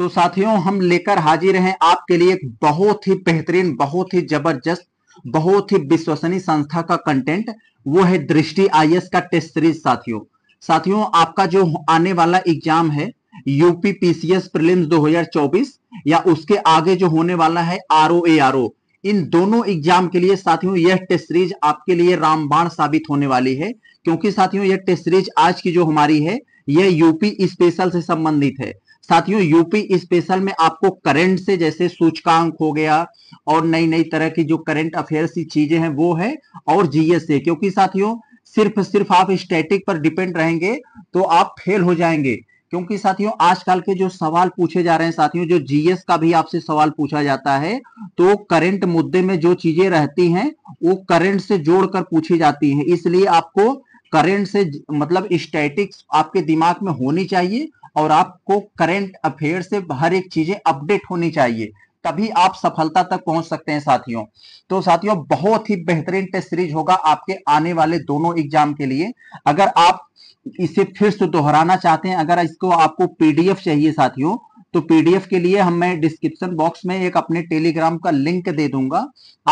तो साथियों हम लेकर हाजिर हैं आपके लिए एक बहुत ही बेहतरीन बहुत ही जबरदस्त बहुत ही विश्वसनीय संस्था का कंटेंट वो है दृष्टि आई का टेस्ट सीरीज साथियों साथियों आपका जो आने वाला एग्जाम है यूपी पीसीएस प्रीलिम्स 2024 या उसके आगे जो होने वाला है आर ओ ए आर ओ इन दोनों एग्जाम के लिए साथियों यह टेस्ट सीरीज आपके लिए रामबाण साबित होने वाली है क्योंकि साथियों यह टेस्ट सीरीज आज की जो हमारी है यह यूपी स्पेशल से संबंधित है साथियों यूपी स्पेशल में आपको करंट से जैसे सूचकांक हो गया और नई नई तरह की जो करंट अफेयर्स की चीजें हैं वो है और जीएस से क्योंकि साथियों सिर्फ सिर्फ आप स्टैटिक पर डिपेंड रहेंगे तो आप फेल हो जाएंगे क्योंकि साथियों आजकल के जो सवाल पूछे जा रहे हैं साथियों जो जीएस का भी आपसे सवाल पूछा जाता है तो करंट मुद्दे में जो चीजें रहती हैं वो करंट से जोड़कर पूछी जाती हैं इसलिए आपको करंट से मतलब स्टैटिक्स आपके दिमाग में होनी चाहिए और आपको करेंट अफेयर से हर एक चीजें अपडेट होनी चाहिए तभी आप सफलता तक पहुंच सकते हैं साथियों तो साथियों बहुत ही बेहतरीन टेस्ट सीरीज होगा आपके आने वाले दोनों एग्जाम के लिए अगर आप इसे फिर से दोहराना चाहते हैं अगर इसको आपको पीडीएफ चाहिए साथियों तो पीडीएफ के लिए हम मैं डिस्क्रिप्शन बॉक्स में एक अपने टेलीग्राम का लिंक दे दूंगा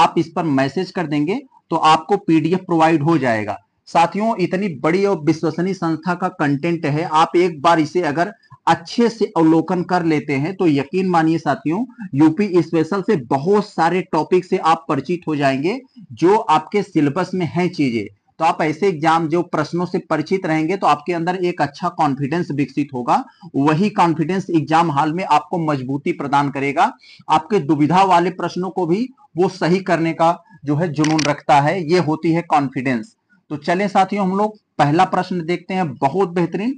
आप इस पर मैसेज कर देंगे तो आपको पीडीएफ प्रोवाइड हो जाएगा साथियों इतनी बड़ी और विश्वसनीय संस्था का कंटेंट है आप एक बार इसे अगर अच्छे से अवलोकन कर लेते हैं तो यकीन मानिए साथियों यूपी स्पेशल से बहुत सारे टॉपिक से आप परिचित हो जाएंगे जो आपके सिलेबस में है चीजें तो आप ऐसे एग्जाम जो प्रश्नों से परिचित रहेंगे तो आपके अंदर एक अच्छा कॉन्फिडेंस विकसित होगा वही कॉन्फिडेंस एग्जाम हाल में आपको मजबूती प्रदान करेगा आपके दुविधा वाले प्रश्नों को भी वो सही करने का जो है जुनून रखता है ये होती है कॉन्फिडेंस तो चले साथियों हम लोग पहला प्रश्न देखते हैं बहुत बेहतरीन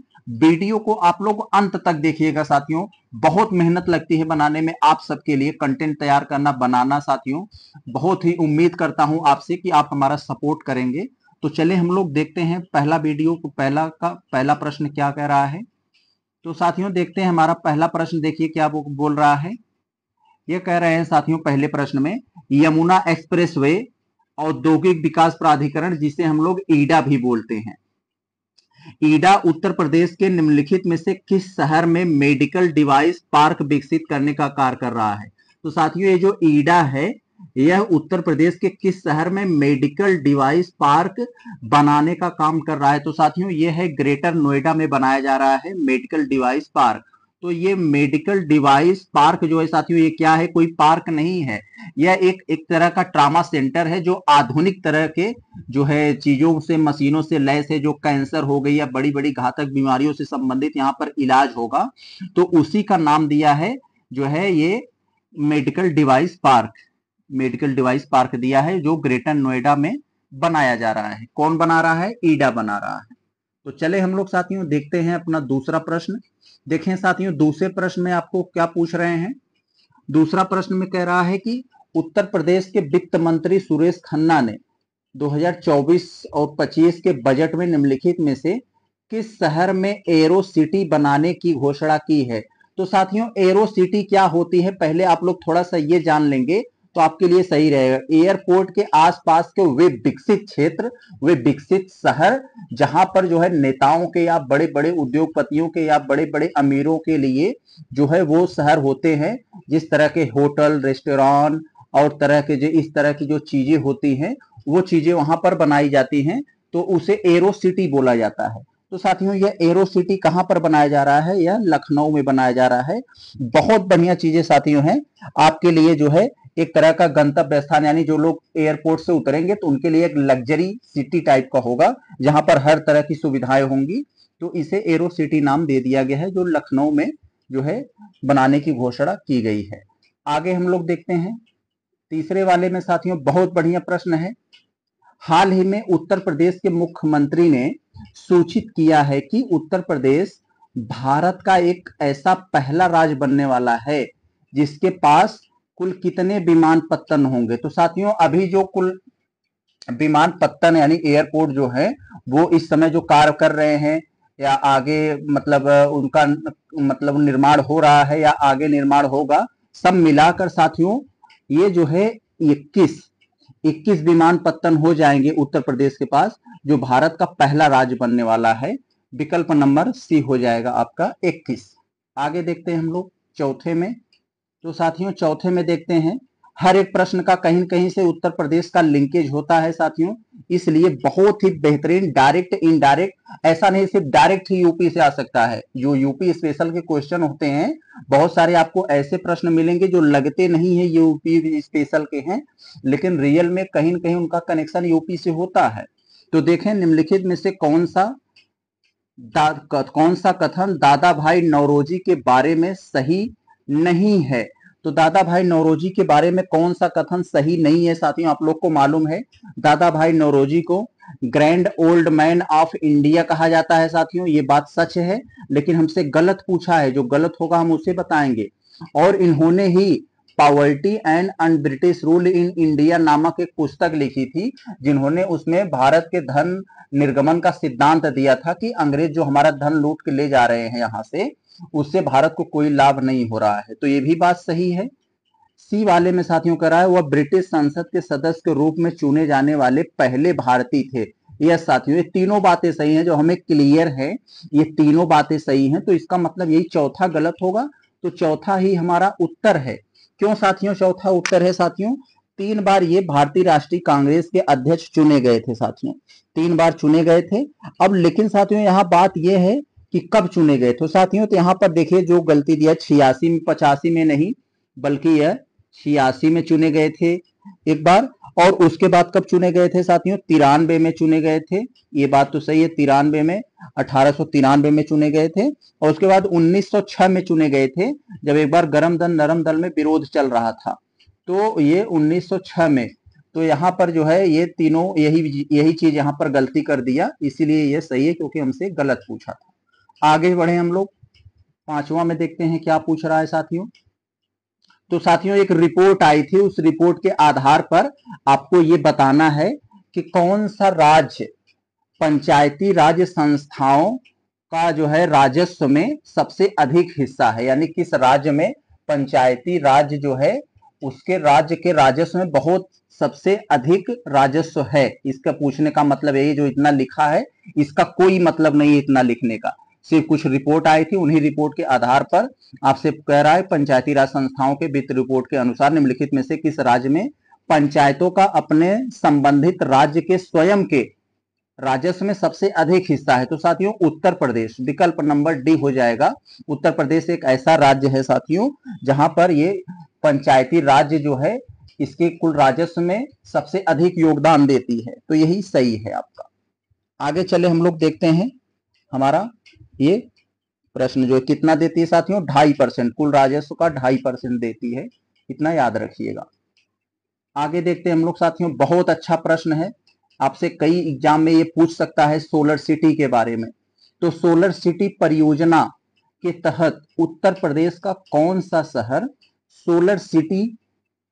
वीडियो को आप लोग अंत तक देखिएगा साथियों बहुत मेहनत लगती है बनाने में आप सबके लिए कंटेंट तैयार करना बनाना साथियों बहुत ही उम्मीद करता हूं आपसे कि आप हमारा सपोर्ट करेंगे तो चले हम लोग देखते हैं पहला वीडियो को पहला का पहला प्रश्न क्या कह रहा है तो साथियों देखते हैं हमारा पहला प्रश्न देखिए क्या बोल रहा है ये कह रहे हैं साथियों पहले प्रश्न में यमुना एक्सप्रेस औद्योगिक विकास प्राधिकरण जिसे हम लोग ईडा भी बोलते हैं ईडा उत्तर प्रदेश के निम्नलिखित में से किस शहर में मेडिकल डिवाइस पार्क विकसित करने का कार्य कर रहा है तो साथियों ये जो ईडा है यह उत्तर प्रदेश के किस शहर में मेडिकल डिवाइस पार्क बनाने का काम कर रहा है तो साथियों यह है ग्रेटर नोएडा में बनाया जा रहा है मेडिकल डिवाइस पार्क तो ये मेडिकल डिवाइस पार्क जो है साथियों ये क्या है कोई पार्क नहीं है यह एक एक तरह का ट्रामा सेंटर है जो आधुनिक तरह के जो है चीजों से मशीनों से लैस है जो कैंसर हो गई या बड़ी बड़ी घातक बीमारियों से संबंधित यहाँ पर इलाज होगा तो उसी का नाम दिया है जो है ये medical device park medical device park दिया है जो ग्रेटर नोएडा में बनाया जा रहा है कौन बना रहा है ईडा बना रहा है तो चले हम लोग साथियों देखते हैं अपना दूसरा प्रश्न देखें साथियों दूसरे प्रश्न में आपको क्या पूछ रहे हैं दूसरा प्रश्न में कह रहा है कि उत्तर प्रदेश के वित्त मंत्री सुरेश खन्ना ने 2024 और 25 के बजट में निम्नलिखित में से किस शहर में एरो सिटी बनाने की घोषणा की है तो साथियों एरो सिटी क्या होती है पहले आप लोग थोड़ा सा ये जान लेंगे तो आपके लिए सही रहेगा एयरपोर्ट के आसपास के वे विकसित क्षेत्र वे विकसित शहर जहां पर जो है नेताओं के या बड़े बड़े उद्योगपतियों के या बड़े बड़े अमीरों के लिए जो है वो शहर होते हैं जिस तरह के होटल रेस्टोरेंट और तरह के जो इस तरह की जो चीजें होती हैं वो चीजें वहां पर बनाई जाती हैं तो उसे एरो सिटी बोला जाता है तो साथियों यह एरो सिटी कहाँ पर बनाया जा रहा है यह लखनऊ में बनाया जा रहा है बहुत बढ़िया चीजें साथियों हैं आपके लिए जो है एक तरह का गंतव्य स्थान यानी जो लोग एयरपोर्ट से उतरेंगे तो उनके लिए एक लग्जरी सिटी टाइप का होगा जहां पर हर तरह की सुविधाएं होंगी तो इसे एरो सिटी नाम दे दिया गया है जो लखनऊ में जो है बनाने की घोषणा की गई है आगे हम लोग देखते हैं तीसरे वाले में साथियों बहुत बढ़िया प्रश्न है हाल ही में उत्तर प्रदेश के मुख्यमंत्री ने सूचित किया है कि उत्तर प्रदेश भारत का एक ऐसा पहला राज्य बनने वाला है जिसके पास कुल कितने विमान पत्तन होंगे तो साथियों अभी जो कुल विमान पत्तन यानी एयरपोर्ट जो है वो इस समय जो कार्य कर रहे हैं या आगे मतलब उनका मतलब निर्माण हो रहा है या आगे निर्माण होगा सब मिलाकर साथियों ये जो है इक्कीस इक्कीस विमान पत्तन हो जाएंगे उत्तर प्रदेश के पास जो भारत का पहला राज्य बनने वाला है विकल्प नंबर सी हो जाएगा आपका इक्कीस आगे देखते हैं हम लोग चौथे में तो साथियों चौथे में देखते हैं हर एक प्रश्न का कहीं कहीं से उत्तर प्रदेश का लिंकेज होता है साथियों इसलिए बहुत ही बेहतरीन डायरेक्ट इनडायरेक्ट ऐसा नहीं सिर्फ डायरेक्ट ही यूपी से आ सकता है जो यूपी स्पेशल के क्वेश्चन होते हैं बहुत सारे आपको ऐसे प्रश्न मिलेंगे जो लगते नहीं है यूपी स्पेशल के हैं लेकिन रियल में कहीं कहीं उनका कनेक्शन यूपी से होता है तो देखें निम्नलिखित में से कौन सा कौन सा कथन दादा भाई नवरोजी के बारे में सही नहीं है तो दादा भाई नौरोजी के बारे में कौन सा कथन सही नहीं है साथियों आप लोग को मालूम है दादा भाई नौरोजी को grand old man of India कहा जाता है साथियों ये बात सच है लेकिन हमसे गलत पूछा है जो गलत होगा हम उसे बताएंगे और इन्होंने ही poverty and un British rule in India नामक एक पुस्तक लिखी थी जिन्होंने उसमें भारत के धन निर्गमन का सिद्धांत दिया था कि अंग्रेज जो हमारा धन लूट के ले जा रहे हैं यहाँ से उससे भारत को कोई लाभ नहीं हो रहा है तो ये भी बात सही है सी वाले में साथियों करा है वह ब्रिटिश संसद के सदस्य के रूप में चुने जाने वाले पहले भारतीय थे यह साथियों ये तीनों बातें सही हैं जो हमें क्लियर है ये तीनों बातें सही हैं तो इसका मतलब यही चौथा गलत होगा तो चौथा ही हमारा उत्तर है क्यों साथियों चौथा उत्तर है साथियों तीन बार ये भारतीय राष्ट्रीय कांग्रेस के अध्यक्ष चुने गए थे साथियों तीन बार चुने गए थे अब लेकिन साथियों यहाँ बात यह है कि कब चुने गए तो साथियों तो यहाँ पर देखिए जो गलती दिया छियासी में पचासी में नहीं बल्कि यह छियासी में चुने गए थे एक बार और उसके बाद कब चुने गए थे साथियों तिरानवे में चुने गए थे ये बात तो सही है तिरानवे में अठारह में चुने गए थे और उसके बाद 1906 में चुने गए थे जब एक बार गर्म दल नरम दल में विरोध चल रहा था तो ये 1906 में तो यहाँ पर जो है ये तीनों यही यही चीज यहाँ पर गलती कर दिया इसीलिए ये सही है क्योंकि हमसे गलत पूछा था आगे बढ़े हम लोग पांचवा में देखते हैं क्या पूछ रहा है साथियों तो साथियों एक रिपोर्ट आई थी उस रिपोर्ट के आधार पर आपको ये बताना है कि कौन सा राज्य पंचायती राज संस्थाओं का जो है राजस्व में सबसे अधिक हिस्सा है यानी किस राज्य में पंचायती राज जो है उसके राज्य के राजस्व में बहुत सबसे अधिक राजस्व है इसका पूछने का मतलब यही जो इतना लिखा है इसका कोई मतलब नहीं है इतना लिखने का से कुछ रिपोर्ट आई थी उन्हीं रिपोर्ट के आधार पर आपसे कह रहा है पंचायती राज संस्थाओं के वित्त रिपोर्ट के अनुसार निम्नलिखित में से किस राज्य में पंचायतों का अपने संबंधित राज्य के स्वयं के राजस्व में सबसे अधिक हिस्सा है तो साथियों उत्तर प्रदेश विकल्प नंबर डी हो जाएगा उत्तर प्रदेश एक ऐसा राज्य है साथियों जहां पर ये पंचायती राज्य जो है इसके कुल राजस्व में सबसे अधिक योगदान देती है तो यही सही है आपका आगे चले हम लोग देखते हैं हमारा ये प्रश्न जो कितना देती है साथियों ढाई परसेंट कुल राजस्व का ढाई परसेंट देती है इतना याद रखिएगा आगे देखते हैं हम लोग साथियों बहुत अच्छा प्रश्न है आपसे कई एग्जाम में ये पूछ सकता है सोलर सिटी के बारे में तो सोलर सिटी परियोजना के तहत उत्तर प्रदेश का कौन सा शहर सोलर सिटी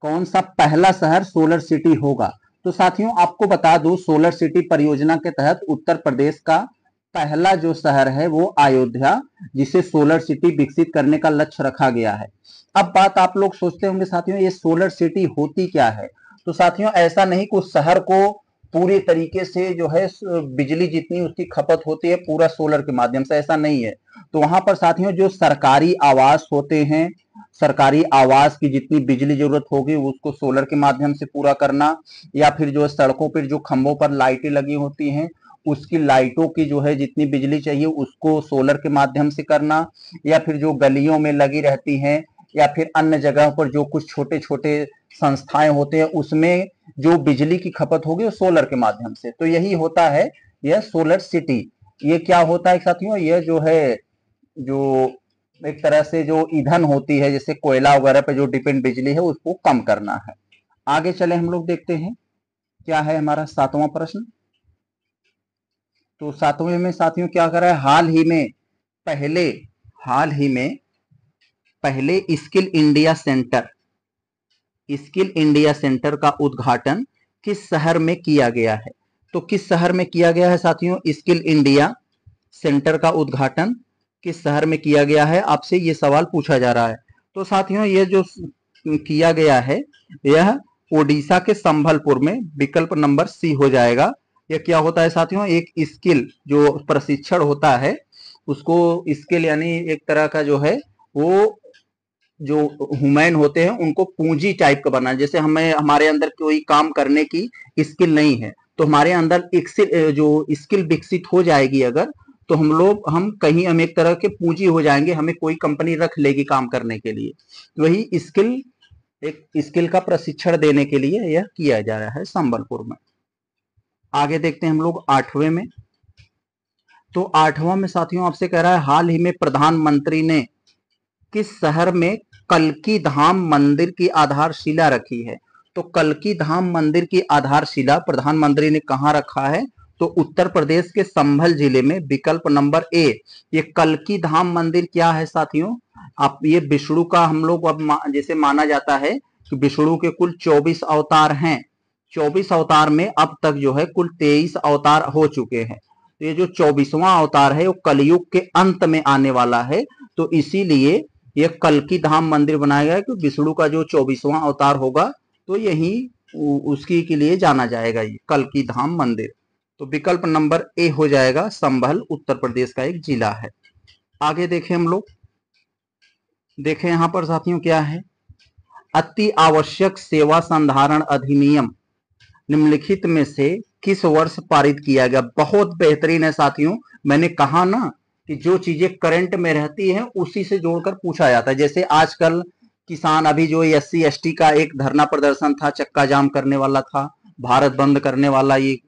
कौन सा पहला शहर सोलर सिटी होगा तो साथियों आपको बता दू सोलर सिटी परियोजना के तहत उत्तर प्रदेश का पहला जो शहर है वो अयोध्या जिसे सोलर सिटी विकसित करने का लक्ष्य रखा गया है अब बात आप लोग सोचते होंगे साथियों ये सोलर सिटी होती क्या है तो साथियों ऐसा नहीं कुछ शहर को पूरे तरीके से जो है बिजली जितनी उसकी खपत होती है पूरा सोलर के माध्यम से ऐसा नहीं है तो वहां पर साथियों जो सरकारी आवास होते हैं सरकारी आवास की जितनी बिजली जरूरत होगी उसको सोलर के माध्यम से पूरा करना या फिर जो सड़कों पर जो खंभों पर लाइटें लगी होती हैं उसकी लाइटों की जो है जितनी बिजली चाहिए उसको सोलर के माध्यम से करना या फिर जो गलियों में लगी रहती हैं या फिर अन्य जगह पर जो कुछ छोटे छोटे संस्थाएं होते हैं उसमें जो बिजली की खपत होगी वो सोलर के माध्यम से तो यही होता है यह सोलर सिटी ये क्या होता है साथियों यह जो है जो एक तरह से जो ईंधन होती है जैसे कोयला वगैरह पर जो डिपेंड बिजली है उसको कम करना है आगे चले हम लोग देखते हैं क्या है हमारा सातवां प्रश्न तो सातवें में साथियों क्या करा है हाल ही में पहले हाल ही में पहले skill India centre skill India centre का उद्घाटन किस शहर में किया गया है तो किस शहर में किया गया है साथियों स्किल इंडिया सेंटर का उद्घाटन किस शहर में किया गया है आपसे ये सवाल पूछा जा रहा है तो साथियों ये जो किया गया है यह ओडिशा के संभलपुर में विकल्प नंबर सी हो जाएगा यह क्या होता है साथियों एक स्किल जो प्रशिक्षण होता है उसको स्किल यानी एक तरह का जो है वो जो हुमैन होते हैं उनको पूंजी टाइप का बनाना जैसे हमें हमारे अंदर कोई काम करने की स्किल नहीं है तो हमारे अंदर जो स्किल विकसित हो जाएगी अगर तो हम लोग हम कहीं हम एक तरह के पूंजी हो जाएंगे हमें कोई कंपनी रख लेगी काम करने के लिए वही स्किल एक स्किल का प्रशिक्षण देने के लिए यह किया जा रहा है संबलपुर में आगे देखते हैं हम लोग आठवें में तो आठवां में साथियों आपसे कह रहा है हाल ही में प्रधानमंत्री ने किस शहर में कलकी धाम मंदिर की आधारशिला रखी है तो कलकी धाम मंदिर की आधारशिला प्रधानमंत्री ने कहा रखा है तो उत्तर प्रदेश के संभल जिले में विकल्प नंबर ए ये कलकी धाम मंदिर क्या है साथियों आप ये विष्णु का हम लोग अब जैसे माना जाता है कि विष्णु के कुल 24 अवतार हैं चौबीस अवतार में अब तक जो है कुल तेईस अवतार हो चुके हैं तो ये जो चौबीसवां अवतार है वो कलयुग के अंत में आने वाला है तो इसीलिए ये कल की धाम मंदिर बनाया गया कि विष्णु का जो चौबीसवां अवतार होगा तो यही उसकी के लिए जाना जाएगा ये कल की धाम मंदिर तो विकल्प नंबर ए हो जाएगा संभल उत्तर प्रदेश का एक जिला है आगे देखें हम लोग देखें यहां पर साथियों क्या है अति आवश्यक सेवा संधारण अधिनियम निम्नलिखित में से किस वर्ष पारित किया गया बहुत बेहतरीन है साथियों मैंने कहा ना कि जो चीजें करंट में रहती हैं उसी से जोड़कर पूछा जाता है जैसे आजकल किसान अभी जो एस सी का एक धरना प्रदर्शन था चक्का जाम करने वाला था भारत बंद करने वाला ये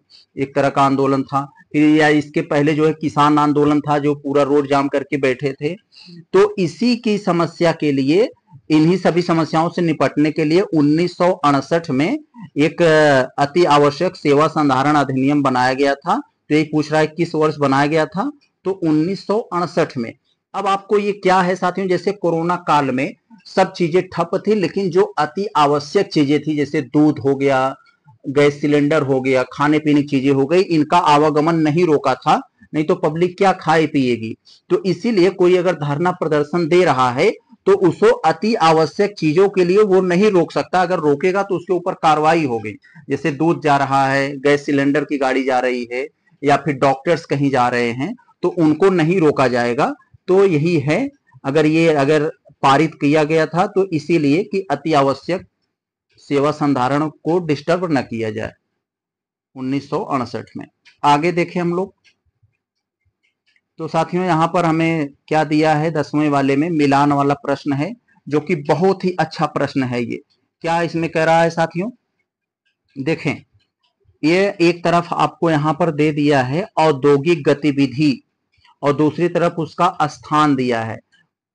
एक तरह का आंदोलन था फिर या इसके पहले जो है किसान आंदोलन था जो पूरा रोड जाम करके बैठे थे तो इसी की समस्या के लिए इन्हीं सभी समस्याओं से निपटने के लिए उन्नीस में एक अति आवश्यक सेवा संधारण अधिनियम बनाया गया था तो ये पूछ रहा है किस वर्ष बनाया गया था तो उन्नीस में अब आपको ये क्या है साथियों जैसे कोरोना काल में सब चीजें ठप थी लेकिन जो अति आवश्यक चीजें थी जैसे दूध हो गया गैस सिलेंडर हो गया खाने पीने की चीजें हो गई इनका आवागमन नहीं रोका था नहीं तो पब्लिक क्या खाए पिएगी तो इसीलिए कोई अगर धरना प्रदर्शन दे रहा है तो उसको अति आवश्यक चीजों के लिए वो नहीं रोक सकता अगर रोकेगा तो उसके ऊपर कार्रवाई होगी जैसे दूध जा रहा है गैस सिलेंडर की गाड़ी जा रही है या फिर डॉक्टर्स कहीं जा रहे हैं तो उनको नहीं रोका जाएगा तो यही है अगर ये अगर पारित किया गया था तो इसीलिए कि अति आवश्यक सेवा संधारण को डिस्टर्ब न किया जाए उन्नीस में आगे देखें हम लोग तो साथियों यहाँ पर हमें क्या दिया है दसवें वाले में मिलान वाला प्रश्न है जो कि बहुत ही अच्छा प्रश्न है ये क्या इसमें कह रहा है साथियों देखें ये एक तरफ आपको यहाँ पर दे दिया है औद्योगिक गतिविधि और दूसरी तरफ उसका स्थान दिया है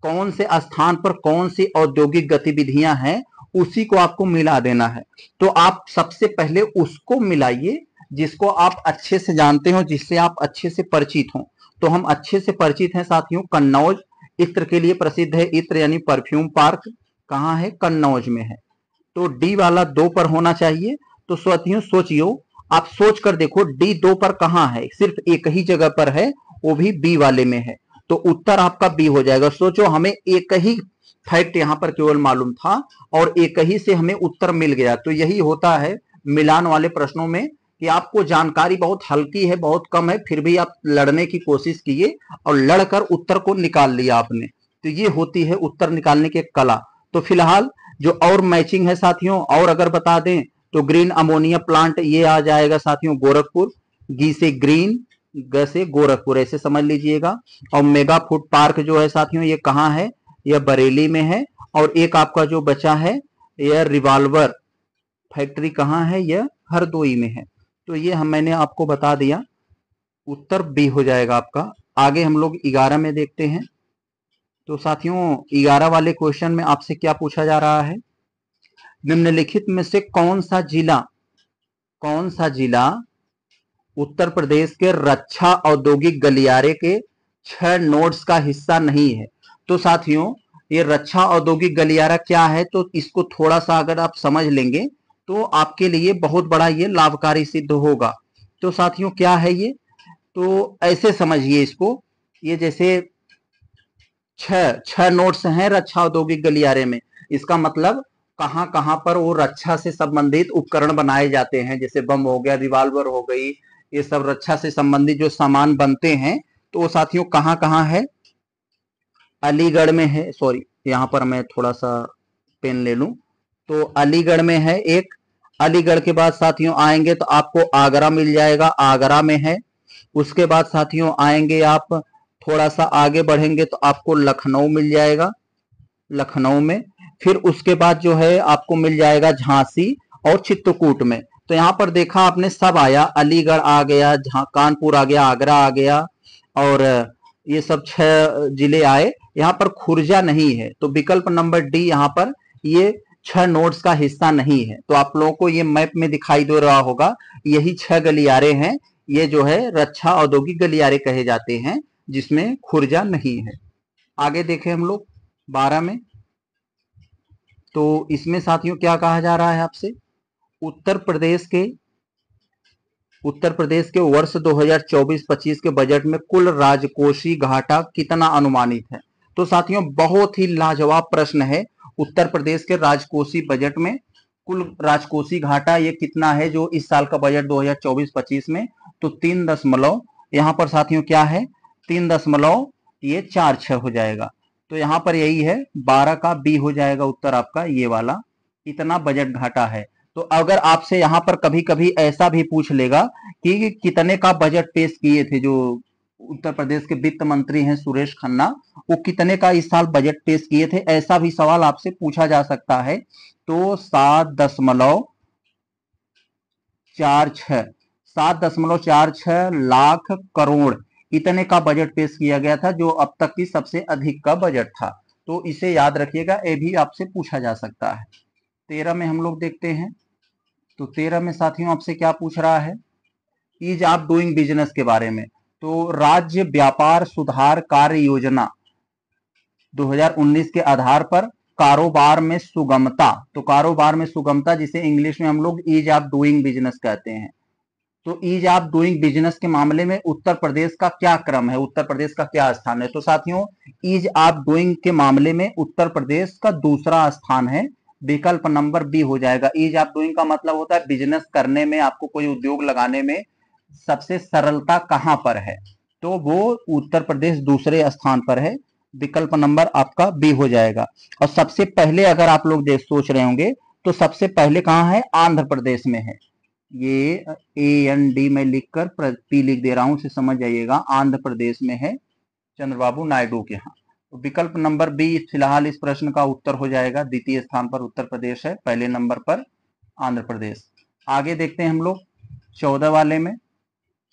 कौन से स्थान पर कौन सी औद्योगिक गतिविधियां हैं उसी को आपको मिला देना है तो आप सबसे पहले उसको मिलाइए जिसको आप अच्छे से जानते हो जिससे आप अच्छे से परिचित हो तो हम अच्छे से परिचित हैं साथियों कन्नौज इत्र के लिए प्रसिद्ध है इत्र यानी परफ्यूम पार्क कहाँ है कन्नौज में है तो डी वाला दो पर होना चाहिए तो साथियों सोचियो आप सोच कर देखो डी दो पर कहाँ है सिर्फ एक ही जगह पर है वो भी बी वाले में है तो उत्तर आपका बी हो जाएगा सोचो हमें एक ही फैक्ट यहाँ पर केवल मालूम था और एक ही से हमें उत्तर मिल गया तो यही होता है मिलान वाले प्रश्नों में कि आपको जानकारी बहुत हल्की है बहुत कम है फिर भी आप लड़ने की कोशिश किए और लड़कर उत्तर को निकाल लिया आपने तो ये होती है उत्तर निकालने की कला तो फिलहाल जो और मैचिंग है साथियों और अगर बता दें तो ग्रीन अमोनिया प्लांट ये आ जाएगा साथियों गोरखपुर गी से ग्रीन ग से गोरखपुर ऐसे समझ लीजिएगा और मेगा फूड पार्क जो है साथियों ये कहाँ है यह बरेली में है और एक आपका जो बचा है यह रिवाल्वर फैक्ट्री कहाँ है यह हरदोई में है तो ये हम मैंने आपको बता दिया उत्तर बी हो जाएगा आपका आगे हम लोग ग्यारह में देखते हैं तो साथियों ग्यारह वाले क्वेश्चन में आपसे क्या पूछा जा रहा है निम्नलिखित में से कौन सा जिला कौन सा जिला उत्तर प्रदेश के रक्षा औद्योगिक गलियारे के छह नोड्स का हिस्सा नहीं है तो साथियों ये रक्षा औद्योगिक गलियारा क्या है तो इसको थोड़ा सा अगर आप समझ लेंगे तो आपके लिए बहुत बड़ा ये लाभकारी सिद्ध होगा तो साथियों क्या है ये तो ऐसे समझिए इसको ये जैसे छह छह नोट्स हैं रक्षा औद्योगिक गलियारे में इसका मतलब कहाँ कहां पर वो रक्षा से संबंधित उपकरण बनाए जाते हैं जैसे बम हो गया रिवाल्वर हो गई ये सब रक्षा से संबंधित जो सामान बनते हैं तो वो साथियों कहाँ कहां है अलीगढ़ में है सॉरी यहां पर मैं थोड़ा सा पेन ले लू तो अलीगढ़ में है एक अलीगढ़ के बाद साथियों आएंगे तो आपको आगरा मिल जाएगा आगरा में है उसके बाद साथियों आएंगे आप थोड़ा सा आगे बढ़ेंगे तो आपको लखनऊ मिल जाएगा लखनऊ में फिर उसके बाद जो है आपको मिल जाएगा झांसी और चित्रकूट में तो यहाँ पर देखा आपने सब आया अलीगढ़ आ गया कानपुर आ गया आगरा आ गया और ये सब छह जिले आए यहाँ पर खुर्जा नहीं है तो विकल्प नंबर डी यहाँ पर ये छह नोड्स का हिस्सा नहीं है तो आप लोगों को ये मैप में दिखाई दे रहा होगा यही छह गलियारे हैं ये जो है रक्षा औद्योगिक गलियारे कहे जाते हैं जिसमें खुर्जा नहीं है आगे देखें हम लोग बारह में तो इसमें साथियों क्या कहा जा रहा है आपसे उत्तर प्रदेश के उत्तर प्रदेश के वर्ष 2024-25 के बजट में कुल राजकोषीय घाटा कितना अनुमानित है तो साथियों बहुत ही लाजवाब प्रश्न है उत्तर प्रदेश के राजकोषी बजट में कुल राजकोषी घाटा ये कितना है जो इस साल का बजट 2024-25 में तो तीन दशमलव यहाँ पर साथियों क्या है तीन दशमलव ये चार छह हो जाएगा तो यहाँ पर यही है बारह का बी हो जाएगा उत्तर आपका ये वाला इतना बजट घाटा है तो अगर आपसे यहाँ पर कभी कभी ऐसा भी पूछ लेगा कि कितने का बजट पेश किए थे जो उत्तर प्रदेश के वित्त मंत्री हैं सुरेश खन्ना वो कितने का इस साल बजट पेश किए थे ऐसा भी सवाल आपसे पूछा जा सकता है तो सात दशमलव चार छ सात दशमलव चार छ लाख करोड़ इतने का बजट पेश किया गया था जो अब तक की सबसे अधिक का बजट था तो इसे याद रखिएगा ये भी आपसे पूछा जा सकता है तेरह में हम लोग देखते हैं तो तेरह में साथियों आपसे क्या पूछ रहा है इज आप डूइंग बिजनेस के बारे में तो राज्य व्यापार सुधार कार्य योजना 2019 के आधार पर कारोबार में सुगमता तो कारोबार में सुगमता जिसे इंग्लिश में हम लोग ईज ऑफ डूइंग बिजनेस कहते हैं तो ईज ऑफ डूइंग बिजनेस के मामले में उत्तर प्रदेश का क्या क्रम है उत्तर प्रदेश का क्या स्थान है तो साथियों ईज ऑफ डूइंग के मामले में उत्तर प्रदेश का दूसरा स्थान है विकल्प नंबर बी हो जाएगा ईज ऑफ डूइंग का मतलब होता है बिजनेस करने में आपको कोई उद्योग लगाने में सबसे सरलता कहां पर है तो वो उत्तर प्रदेश दूसरे स्थान पर है विकल्प नंबर आपका बी हो जाएगा और सबसे पहले अगर आप लोग देख सोच रहे होंगे तो सबसे पहले कहाँ है आंध्र प्रदेश में है ये ए एन डी में लिखकर पी लिख दे रहा हूं उसे समझ जाइएगा आंध्र प्रदेश में है चंद्रबाबू नायडू के यहाँ तो विकल्प नंबर बी फिलहाल इस प्रश्न का उत्तर हो जाएगा द्वितीय स्थान पर उत्तर प्रदेश है पहले नंबर पर आंध्र प्रदेश आगे देखते हैं हम लोग चौदह वाले में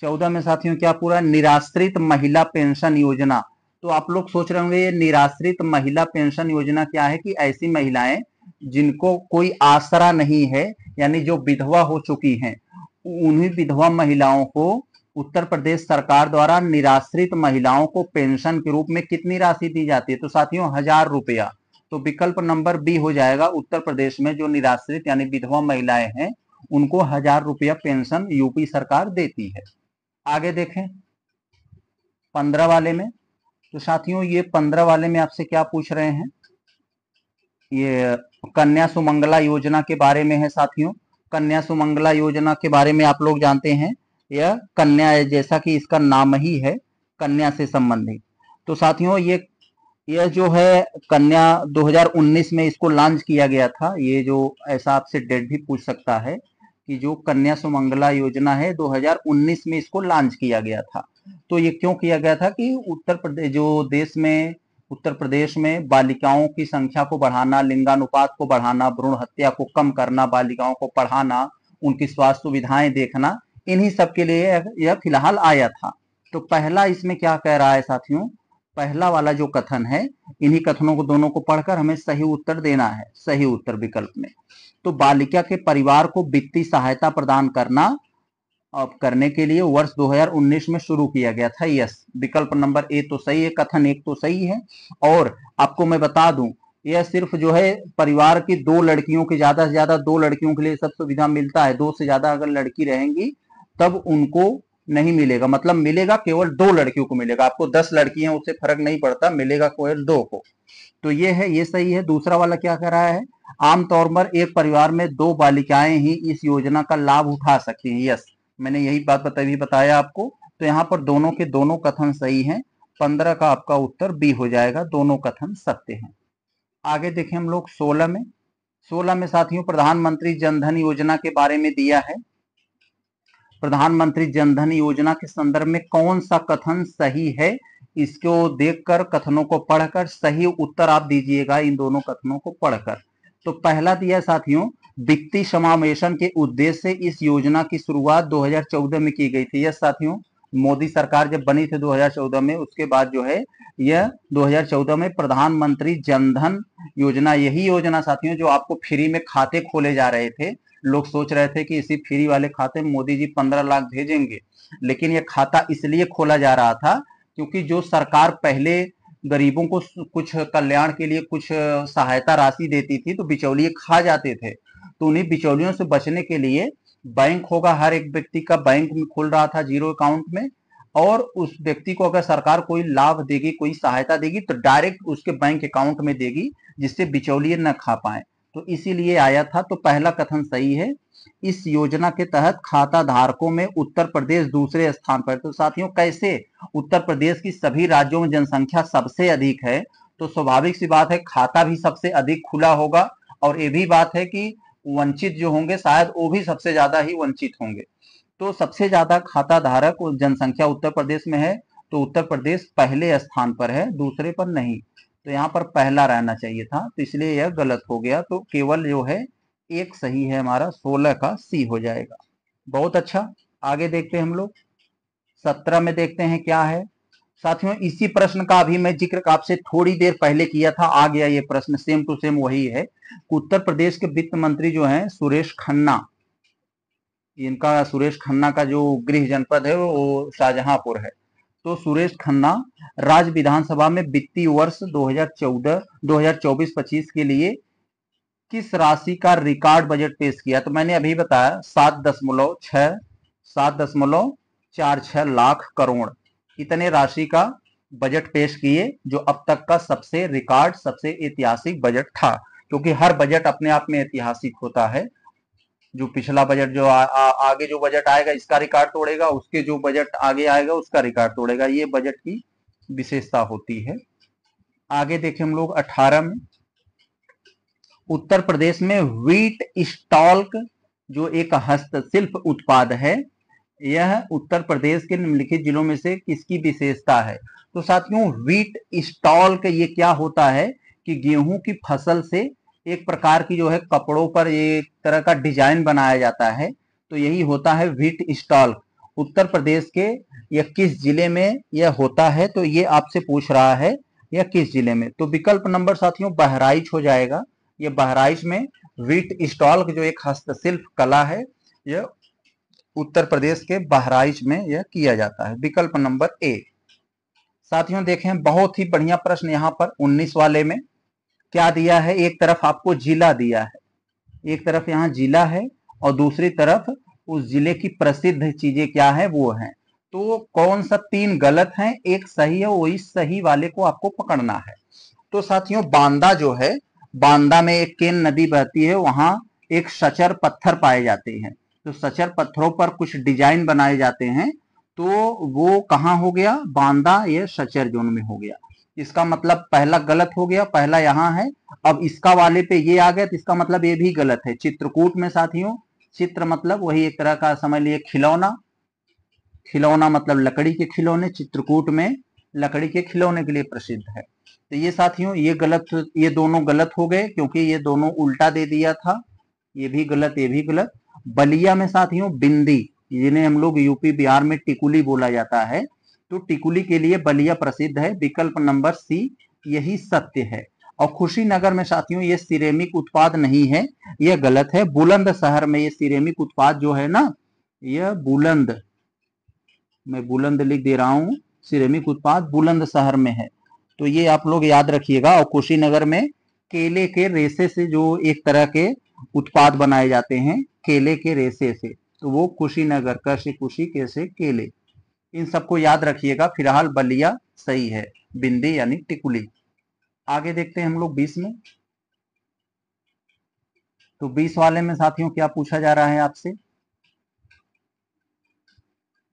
चौदह में साथियों क्या पूरा निराश्रित महिला पेंशन योजना तो आप लोग सोच रहे होंगे ये निराश्रित महिला पेंशन योजना क्या है कि ऐसी महिलाएं जिनको कोई आसरा नहीं है यानी जो विधवा हो चुकी हैं उन्हीं विधवा महिलाओं को उत्तर प्रदेश सरकार द्वारा निराश्रित महिलाओं को पेंशन के रूप में कितनी राशि दी जाती है तो साथियों हजार रुपया तो विकल्प नंबर बी हो जाएगा उत्तर प्रदेश में जो निराश्रित यानी विधवा महिलाएं हैं उनको हजार रुपया पेंशन यूपी सरकार देती है आगे देखें पंद्रह वाले में तो साथियों ये पंद्रह वाले में आपसे क्या पूछ रहे हैं ये कन्या सुमंगला योजना के बारे में है साथियों कन्या सुमंगला योजना के बारे में आप लोग जानते हैं यह कन्या है जैसा कि इसका नाम ही है कन्या से संबंधित तो साथियों ये यह जो है कन्या 2019 में इसको लॉन्च किया गया था ये जो ऐसा आपसे डेट भी पूछ सकता है कि जो कन्या सुमंगला योजना है 2019 में इसको लॉन्च किया गया था तो ये क्यों किया गया था कि उत्तर प्रदेश जो देश में उत्तर प्रदेश में बालिकाओं की संख्या को बढ़ाना लिंगानुपात को बढ़ाना भ्रूण हत्या को कम करना बालिकाओं को पढ़ाना उनकी स्वास्थ्य सुविधाएं देखना इन्हीं सब के लिए यह फिलहाल आया था तो पहला इसमें क्या कह रहा है साथियों पहला वाला जो कथन है इन्हीं कथनों को दोनों को पढ़कर हमें सही उत्तर देना है सही उत्तर विकल्प में तो बालिका के परिवार को वित्तीय सहायता प्रदान करना अब करने के लिए वर्ष 2019 में शुरू किया गया था यस विकल्प नंबर ए तो सही है कथन एक तो सही है और आपको मैं बता दूं यह सिर्फ जो है परिवार की दो लड़कियों के ज्यादा से ज्यादा दो लड़कियों के लिए सब सुविधा मिलता है दो से ज्यादा अगर लड़की रहेंगी तब उनको नहीं मिलेगा मतलब मिलेगा केवल दो लड़कियों को मिलेगा आपको दस लड़की है उससे फर्क नहीं पड़ता मिलेगा केवल दो को तो ये है ये सही है दूसरा वाला क्या कर रहा है आमतौर पर एक परिवार में दो बालिकाएं ही इस योजना का लाभ उठा सकती हैं यस मैंने यही बात भी बताया आपको तो यहाँ पर दोनों के दोनों कथन सही हैं पंद्रह का आपका उत्तर बी हो जाएगा दोनों कथन सत्य हैं आगे देखें हम लोग सोलह में सोलह में साथियों प्रधानमंत्री जनधन योजना के बारे में दिया है प्रधानमंत्री जनधन योजना के संदर्भ में कौन सा कथन सही है इसको देखकर कथनों को पढ़कर सही उत्तर आप दीजिएगा इन दोनों कथनों को पढ़कर तो पहला दिया साथियों वित्तीय समावेशन के उद्देश्य से इस योजना की शुरुआत 2014 में की गई थी यस साथियों मोदी सरकार जब बनी थी 2014 में उसके बाद जो है यह 2014 में प्रधानमंत्री जनधन योजना यही योजना साथियों जो आपको फ्री में खाते खोले जा रहे थे लोग सोच रहे थे कि इसी फ्री वाले खाते में मोदी जी पंद्रह लाख भेजेंगे लेकिन यह खाता इसलिए खोला जा रहा था क्योंकि जो सरकार पहले गरीबों को कुछ कल्याण के लिए कुछ सहायता राशि देती थी तो बिचौलिए खा जाते थे तो उन्हीं बिचौलियों से बचने के लिए बैंक होगा हर एक व्यक्ति का बैंक खुल रहा था जीरो अकाउंट में और उस व्यक्ति को अगर सरकार कोई लाभ देगी कोई सहायता देगी तो डायरेक्ट उसके बैंक अकाउंट में देगी जिससे बिचौलिए न खा पाए तो इसीलिए आया था तो पहला कथन सही है इस योजना के तहत खाता धारकों में उत्तर प्रदेश दूसरे स्थान पर तो साथियों कैसे उत्तर प्रदेश की सभी राज्यों में जनसंख्या सबसे अधिक है तो स्वाभाविक सी बात है खाता भी सबसे अधिक खुला होगा और ये भी बात है कि वंचित जो होंगे शायद वो भी सबसे ज्यादा ही वंचित होंगे तो सबसे ज्यादा खाता धारक जनसंख्या उत्तर प्रदेश में है तो उत्तर प्रदेश पहले स्थान पर है दूसरे पर नहीं तो यहाँ पर पहला रहना चाहिए था तो इसलिए यह गलत हो गया तो केवल जो है एक सही है हमारा सोलह का सी हो जाएगा बहुत अच्छा आगे देखते हैं हम लोग सत्रह में देखते हैं क्या है साथियों इसी प्रश्न का अभी मैं जिक्र आपसे थोड़ी देर पहले किया था आ गया ये प्रश्न सेम टू सेम वही है उत्तर प्रदेश के वित्त मंत्री जो हैं सुरेश खन्ना इनका सुरेश खन्ना का जो गृह जनपद है वो शाहजहांपुर है तो सुरेश खन्ना राज्य विधानसभा में वित्तीय वर्ष 2014 2024-25 के लिए किस राशि का रिकॉर्ड बजट पेश किया तो मैंने अभी बताया सात दशमलव छ सात दशमलव चार छह लाख करोड़ इतने राशि का बजट पेश किए जो अब तक का सबसे रिकॉर्ड सबसे ऐतिहासिक बजट था क्योंकि हर बजट अपने आप में ऐतिहासिक होता है जो पिछला बजट जो आ, आ, आगे जो बजट आएगा इसका रिकॉर्ड तोड़ेगा उसके जो बजट आगे आएगा उसका रिकॉर्ड तोड़ेगा ये बजट की विशेषता होती है आगे देखें हम लोग अठारह में उत्तर प्रदेश में व्हीट स्टॉल्क जो एक हस्तशिल्प उत्पाद है यह उत्तर प्रदेश के निम्नलिखित जिलों में से किसकी विशेषता है तो साथियों व्हीट स्टॉल्क ये क्या होता है कि गेहूं की फसल से एक प्रकार की जो है कपड़ों पर एक तरह का डिजाइन बनाया जाता है तो यही होता है व्हीट स्टॉल्क उत्तर प्रदेश के यह किस जिले में यह होता है तो ये आपसे पूछ रहा है यह किस जिले में तो विकल्प नंबर साथियों बहराइच हो जाएगा ये बहराइच में वीट स्टॉल जो एक हस्तशिल्प कला है यह उत्तर प्रदेश के बहराइच में यह किया जाता है विकल्प नंबर ए साथियों देखें बहुत ही बढ़िया प्रश्न यहाँ पर 19 वाले में क्या दिया है एक तरफ आपको जिला दिया है एक तरफ यहाँ जिला है और दूसरी तरफ उस जिले की प्रसिद्ध चीजें क्या है वो है तो कौन सा तीन गलत है एक सही है वही सही वाले को आपको पकड़ना है तो साथियों बांदा जो है बांदा में एक केन नदी बहती है वहां एक सचर पत्थर पाए जाते हैं तो सचर पत्थरों पर कुछ डिजाइन बनाए जाते हैं तो वो कहाँ हो गया बांदा ये सचर जोन में हो गया इसका मतलब पहला गलत हो गया पहला यहाँ है अब इसका वाले पे ये आ गया तो इसका मतलब ये भी गलत है चित्रकूट में साथियों चित्र मतलब वही एक तरह का समझ लिए खिलौना खिलौना मतलब लकड़ी के खिलौने चित्रकूट में लकड़ी के खिलौने के लिए प्रसिद्ध है तो ये साथियों ये गलत ये दोनों गलत हो गए क्योंकि ये दोनों उल्टा दे दिया था ये भी गलत ये भी गलत बलिया में साथियों बिंदी जिन्हें हम लोग यूपी बिहार में टिकुली बोला जाता है तो टिकुली के लिए बलिया प्रसिद्ध है विकल्प नंबर सी यही सत्य है और खुशीनगर में साथियों ये सिरेमिक उत्पाद नहीं है यह गलत है बुलंद शहर में ये सिरेमिक उत्पाद जो है ना यह बुलंद मैं बुलंद लिख दे रहा हूं सिरेमिक उत्पाद बुलंद शहर में है तो ये आप लोग याद रखिएगा और कुशीनगर में केले के रेसे से जो एक तरह के उत्पाद बनाए जाते हैं केले के रेसे से तो वो कुशीनगर कैसे कुशी कैसे केले इन सबको याद रखिएगा फिलहाल बलिया सही है बिंदी यानी टिकुली आगे देखते हैं हम लोग बीस में तो बीस वाले में साथियों क्या पूछा जा रहा है आपसे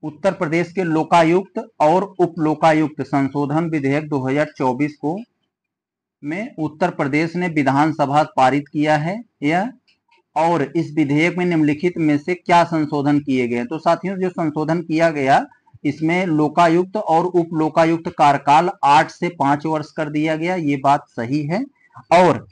उत्तर प्रदेश के लोकायुक्त और उपलोकायुक्त संशोधन विधेयक 2024 को में उत्तर प्रदेश ने विधानसभा पारित किया है यह और इस विधेयक में निम्नलिखित में से क्या संशोधन किए गए तो साथियों जो संशोधन किया गया इसमें लोकायुक्त और उपलोकायुक्त कार्यकाल आठ से पांच वर्ष कर दिया गया ये बात सही है और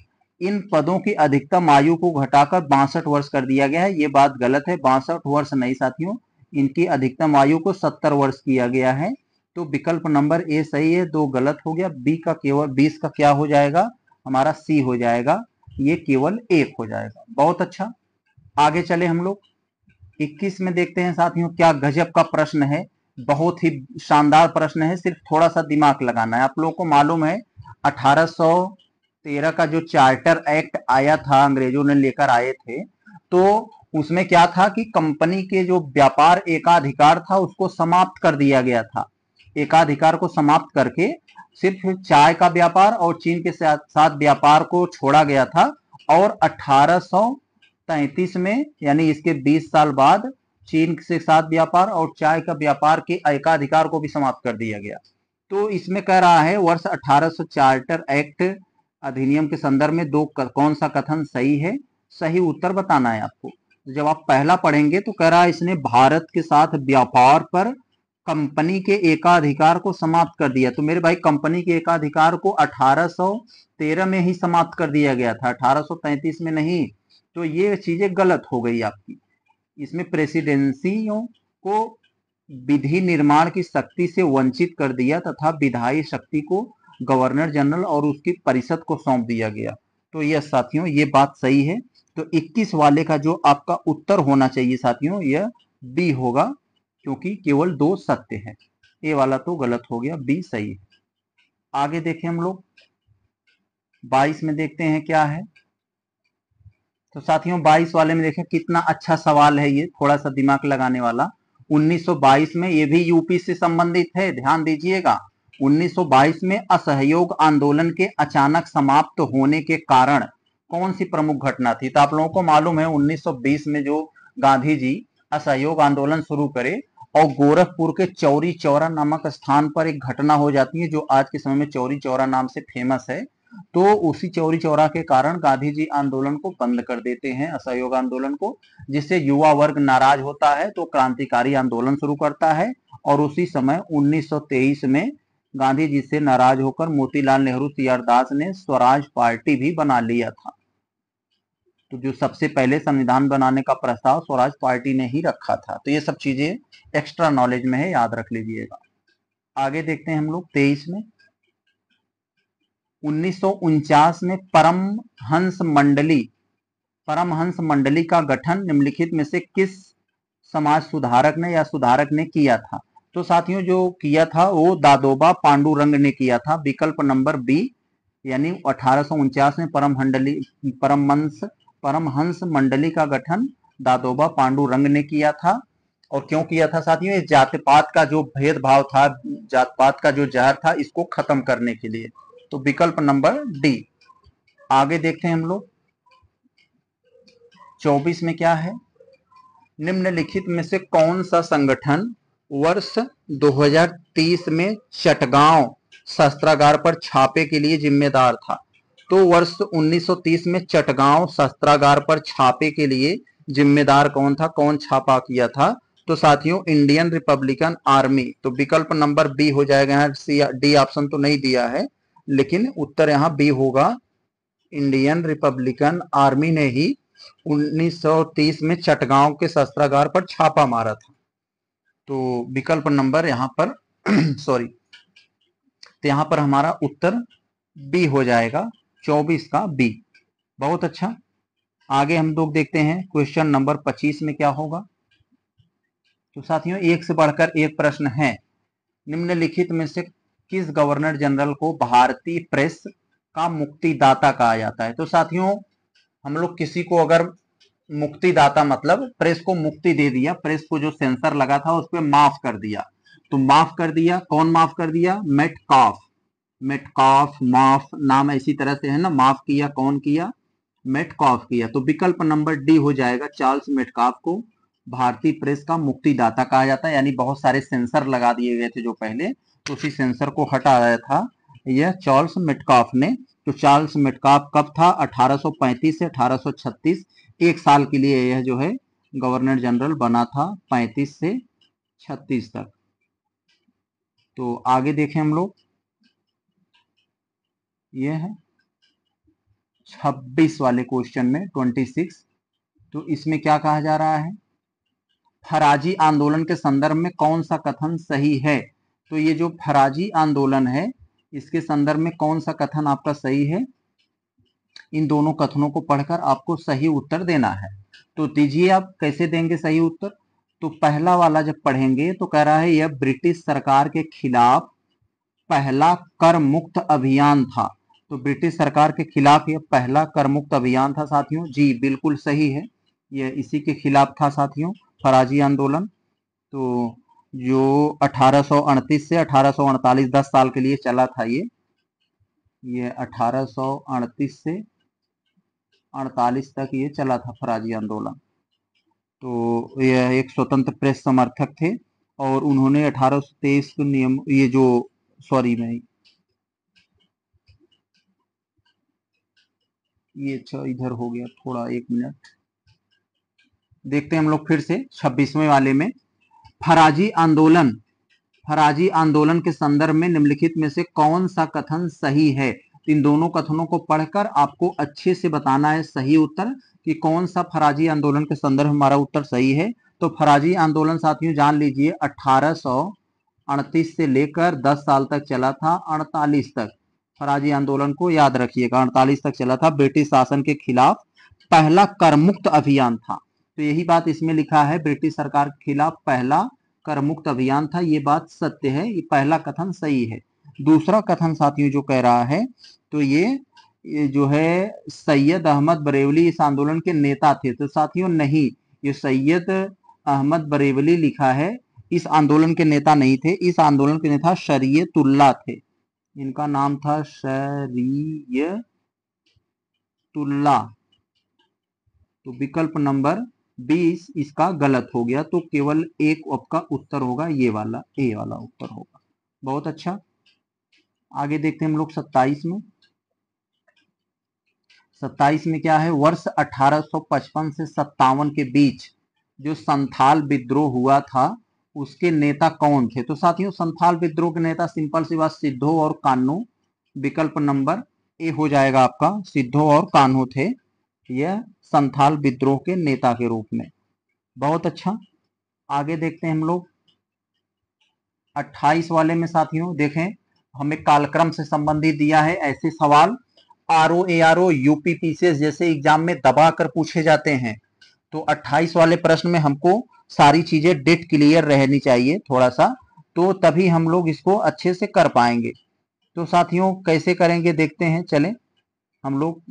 इन पदों की अधिकतम आयु को घटाकर बासठ वर्ष कर दिया गया है ये बात गलत है बासठ वर्ष नहीं साथियों इनकी अधिकतम आयु को सत्तर वर्ष किया गया है तो विकल्प नंबर ए सही है दो गलत हो गया बी का केवल बीस का क्या हो जाएगा हमारा सी हो जाएगा ये केवल एक हो जाएगा बहुत अच्छा आगे चले हम लोग इक्कीस में देखते हैं साथियों क्या गजब का प्रश्न है बहुत ही शानदार प्रश्न है सिर्फ थोड़ा सा दिमाग लगाना है आप लोगों को मालूम है 1813 का जो चार्टर एक्ट आया था अंग्रेजों ने लेकर आए थे तो उसमें क्या था कि कंपनी के जो व्यापार एकाधिकार था उसको समाप्त कर दिया गया था एकाधिकार को समाप्त करके सिर्फ चाय का व्यापार और चीन के साथ व्यापार को छोड़ा गया था और 1833 में यानी इसके 20 साल बाद चीन के साथ व्यापार और चाय का व्यापार के एकाधिकार को भी समाप्त कर दिया गया तो इसमें कह रहा है वर्ष अठारह चार्टर एक्ट अधिनियम के संदर्भ में दो कौन सा कथन सही है सही उत्तर बताना है आपको जब आप पहला पढ़ेंगे तो कह रहा है इसने भारत के साथ व्यापार पर कंपनी के एकाधिकार को समाप्त कर दिया तो मेरे भाई कंपनी के एकाधिकार को 1813 में ही समाप्त कर दिया गया था 1833 में नहीं तो ये चीजें गलत हो गई आपकी इसमें प्रेसिडेंसियों को विधि निर्माण की शक्ति से वंचित कर दिया तथा विधायी शक्ति को गवर्नर जनरल और उसकी परिषद को सौंप दिया गया तो यह साथियों ये बात सही है तो 21 वाले का जो आपका उत्तर होना चाहिए साथियों यह बी होगा क्योंकि केवल दो सत्य है ए वाला तो गलत हो गया बी सही है आगे देखें हम लोग 22 में देखते हैं क्या है तो साथियों 22 वाले में देखें कितना अच्छा सवाल है ये थोड़ा सा दिमाग लगाने वाला 1922 में ये भी यूपी से संबंधित है ध्यान दीजिएगा 1922 में असहयोग आंदोलन के अचानक समाप्त होने के कारण कौन सी प्रमुख घटना थी तो आप लोगों को मालूम है 1920 में जो गांधी जी असहयोग आंदोलन शुरू करे और गोरखपुर के चौरी चौरा नामक स्थान पर एक घटना हो जाती है जो आज के समय में चौरी चौरा नाम से फेमस है तो उसी चौरी चौरा के कारण गांधी जी आंदोलन को बंद कर देते हैं असहयोग आंदोलन को जिससे युवा वर्ग नाराज होता है तो क्रांतिकारी आंदोलन शुरू करता है और उसी समय 1923 में गांधी जी से नाराज होकर मोतीलाल नेहरू सीआर दास ने स्वराज पार्टी भी बना लिया था तो जो सबसे पहले संविधान बनाने का प्रस्ताव स्वराज पार्टी ने ही रखा था तो ये सब चीजें एक्स्ट्रा नॉलेज में है याद रख लीजिएगा आगे देखते हैं हम लोग तेईस में उन्नीस में परम हंस मंडली परमहंस मंडली का गठन निम्नलिखित में से किस समाज सुधारक ने या सुधारक ने किया था तो साथियों जो किया था वो दादोबा पांडुरंग ने किया था विकल्प नंबर बी यानी अठारह में परम हंडली परमहंस परमहंस मंडली का गठन दादोबा पांडुरंग ने किया था और क्यों किया था साथियों इस जातिपात का जो भेदभाव था जातपात का जो जहर था इसको खत्म करने के लिए तो विकल्प नंबर डी आगे देखते हैं हम लोग चौबीस में क्या है निम्नलिखित में से कौन सा संगठन वर्ष 2030 में चटगांव शस्त्रागार पर छापे के लिए जिम्मेदार था तो वर्ष 1930 में चटगांव शस्त्रागार पर छापे के लिए जिम्मेदार कौन था कौन छापा किया था तो साथियों इंडियन रिपब्लिकन आर्मी तो विकल्प नंबर बी हो जाएगा यहाँ सी डी ऑप्शन तो नहीं दिया है लेकिन उत्तर यहाँ बी होगा इंडियन रिपब्लिकन आर्मी ने ही 1930 में चटगांव के शस्त्रागार पर छापा मारा था तो विकल्प नंबर यहाँ पर सॉरी तो यहाँ पर हमारा उत्तर बी हो जाएगा चौबीस का बी बहुत अच्छा आगे हम लोग देखते हैं क्वेश्चन नंबर पच्चीस में क्या होगा तो साथियों एक से बढ़कर एक प्रश्न है निम्नलिखित में से किस गवर्नर जनरल को भारतीय प्रेस का मुक्तिदाता कहा जाता है तो साथियों हम लोग किसी को अगर मुक्तिदाता मतलब प्रेस को मुक्ति दे दिया प्रेस को जो सेंसर लगा था उस पर माफ कर दिया तो माफ कर दिया कौन माफ कर दिया मेट काफ मेटकॉफ माफ नाम इसी तरह से है ना माफ किया कौन किया मेटकॉफ किया तो विकल्प नंबर डी हो जाएगा चार्ल्स मेटकॉफ को भारतीय प्रेस का मुक्तिदाता कहा जाता है यानी बहुत सारे सेंसर लगा दिए गए थे जो पहले तो उसी सेंसर को हटा रहा था यह चार्ल्स मेटकॉफ ने तो चार्ल्स मेटकॉफ कब था 1835 से 1836 एक साल के लिए यह जो है गवर्नर जनरल बना था 35 से 36 तक तो आगे देखें हम लोग ये है छब्बीस वाले क्वेश्चन में ट्वेंटी सिक्स तो इसमें क्या कहा जा रहा है फराजी आंदोलन के संदर्भ में कौन सा कथन सही है तो ये जो फराजी आंदोलन है इसके संदर्भ में कौन सा कथन आपका सही है इन दोनों कथनों को पढ़कर आपको सही उत्तर देना है तो दीजिए आप कैसे देंगे सही उत्तर तो पहला वाला जब पढ़ेंगे तो कह रहा है यह ब्रिटिश सरकार के खिलाफ पहला कर मुक्त अभियान था तो ब्रिटिश सरकार के खिलाफ यह पहला कर मुक्त अभियान था साथियों जी बिल्कुल सही है यह इसी के खिलाफ था साथियों फराजी आंदोलन तो जो 1838 से 1848 10 साल के लिए चला था ये ये 1838 से 48 तक ये चला था फराजी आंदोलन तो यह एक स्वतंत्र प्रेस समर्थक थे और उन्होंने सौ तेईस नियम ये जो सॉरी मैं ये अच्छा इधर हो गया थोड़ा एक मिनट देखते हैं हम लोग फिर से छब्बीसवें वाले में फराजी आंदोलन फराजी आंदोलन के संदर्भ में निम्नलिखित में से कौन सा कथन सही है इन दोनों कथनों को पढ़कर आपको अच्छे से बताना है सही उत्तर कि कौन सा फराजी आंदोलन के संदर्भ हमारा उत्तर सही है तो फराजी आंदोलन साथियों जान लीजिए अठारह से लेकर 10 साल तक चला था अड़तालीस तक फराजी आंदोलन को याद रखिएगा अड़तालीस तक चला था ब्रिटिश शासन के खिलाफ पहला कर मुक्त अभियान था तो यही बात इसमें लिखा है ब्रिटिश सरकार के खिलाफ पहला कर मुक्त अभियान था ये बात सत्य है ये पहला कथन सही है दूसरा कथन साथियों जो कह रहा है तो ये जो है सैयद अहमद बरेवली इस आंदोलन के नेता थे तो साथियों नहीं ये सैयद अहमद बरेवली लिखा है इस आंदोलन के नेता नहीं थे इस आंदोलन के नेता शरीयतुल्ला थे इनका नाम था शरीयतुल्ला तो विकल्प नंबर 20 इसका गलत हो गया तो केवल एक आपका उत्तर होगा ये वाला ए वाला उत्तर होगा बहुत अच्छा आगे देखते हैं हम लोग 27 में 27 में क्या है वर्ष 1855 से सत्तावन के बीच जो संथाल विद्रोह हुआ था उसके नेता कौन थे तो साथियों संथाल विद्रोह के नेता सिंपल सी बात सिद्धो और कान्हो विकल्प नंबर ए हो जाएगा आपका सिद्धो और कानू थे यह संथाल विद्रोह के नेता के रूप में बहुत अच्छा आगे देखते हैं हम लोग 28 वाले में साथियों देखें हमें कालक्रम से संबंधित दिया है ऐसे सवाल R O A R O UPPC जैसे एग्जाम में दबा कर पूछे जाते हैं तो 28 वाले प्रश्न में हमको सारी चीजें डेट क्लियर रहनी चाहिए थोड़ा सा तो तभी हम लोग इसको अच्छे से कर पाएंगे तो साथियों कैसे करेंगे देखते हैं चलें हम लोग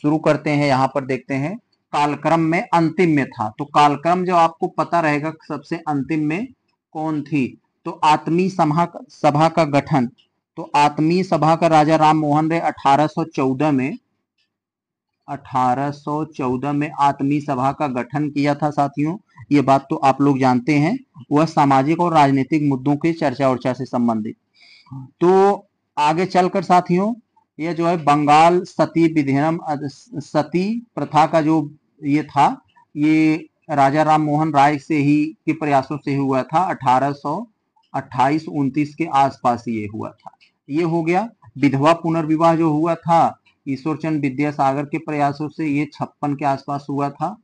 शुरू करते हैं यहाँ पर देखते हैं कालक्रम में अंतिम में था तो कालक्रम जो आपको पता रहेगा सबसे अंतिम में कौन थी तो आत्मी सभा सभा का गठन तो आत्मी सभा का राजा राम मोहन रे 1814 में 1814 में आत्मी सभा का गठन किया था साथियों ये बात तो आप लोग जानते हैं वह सामाजिक और राजनीतिक मुद्दों की चर्चा उर्चा से संबंधित तो आगे चलकर साथियों ये जो है बंगाल सती विधेयम सती प्रथा का जो ये था ये राजा राम मोहन राय से ही के प्रयासों से हुआ था अठारह सौ अट्ठाईस उनतीस के आसपास ये हुआ था ये हो गया विधवा पुनर्विवाह जो हुआ था ईश्वरचंद विद्यासागर के प्रयासों से ये छप्पन के आसपास हुआ था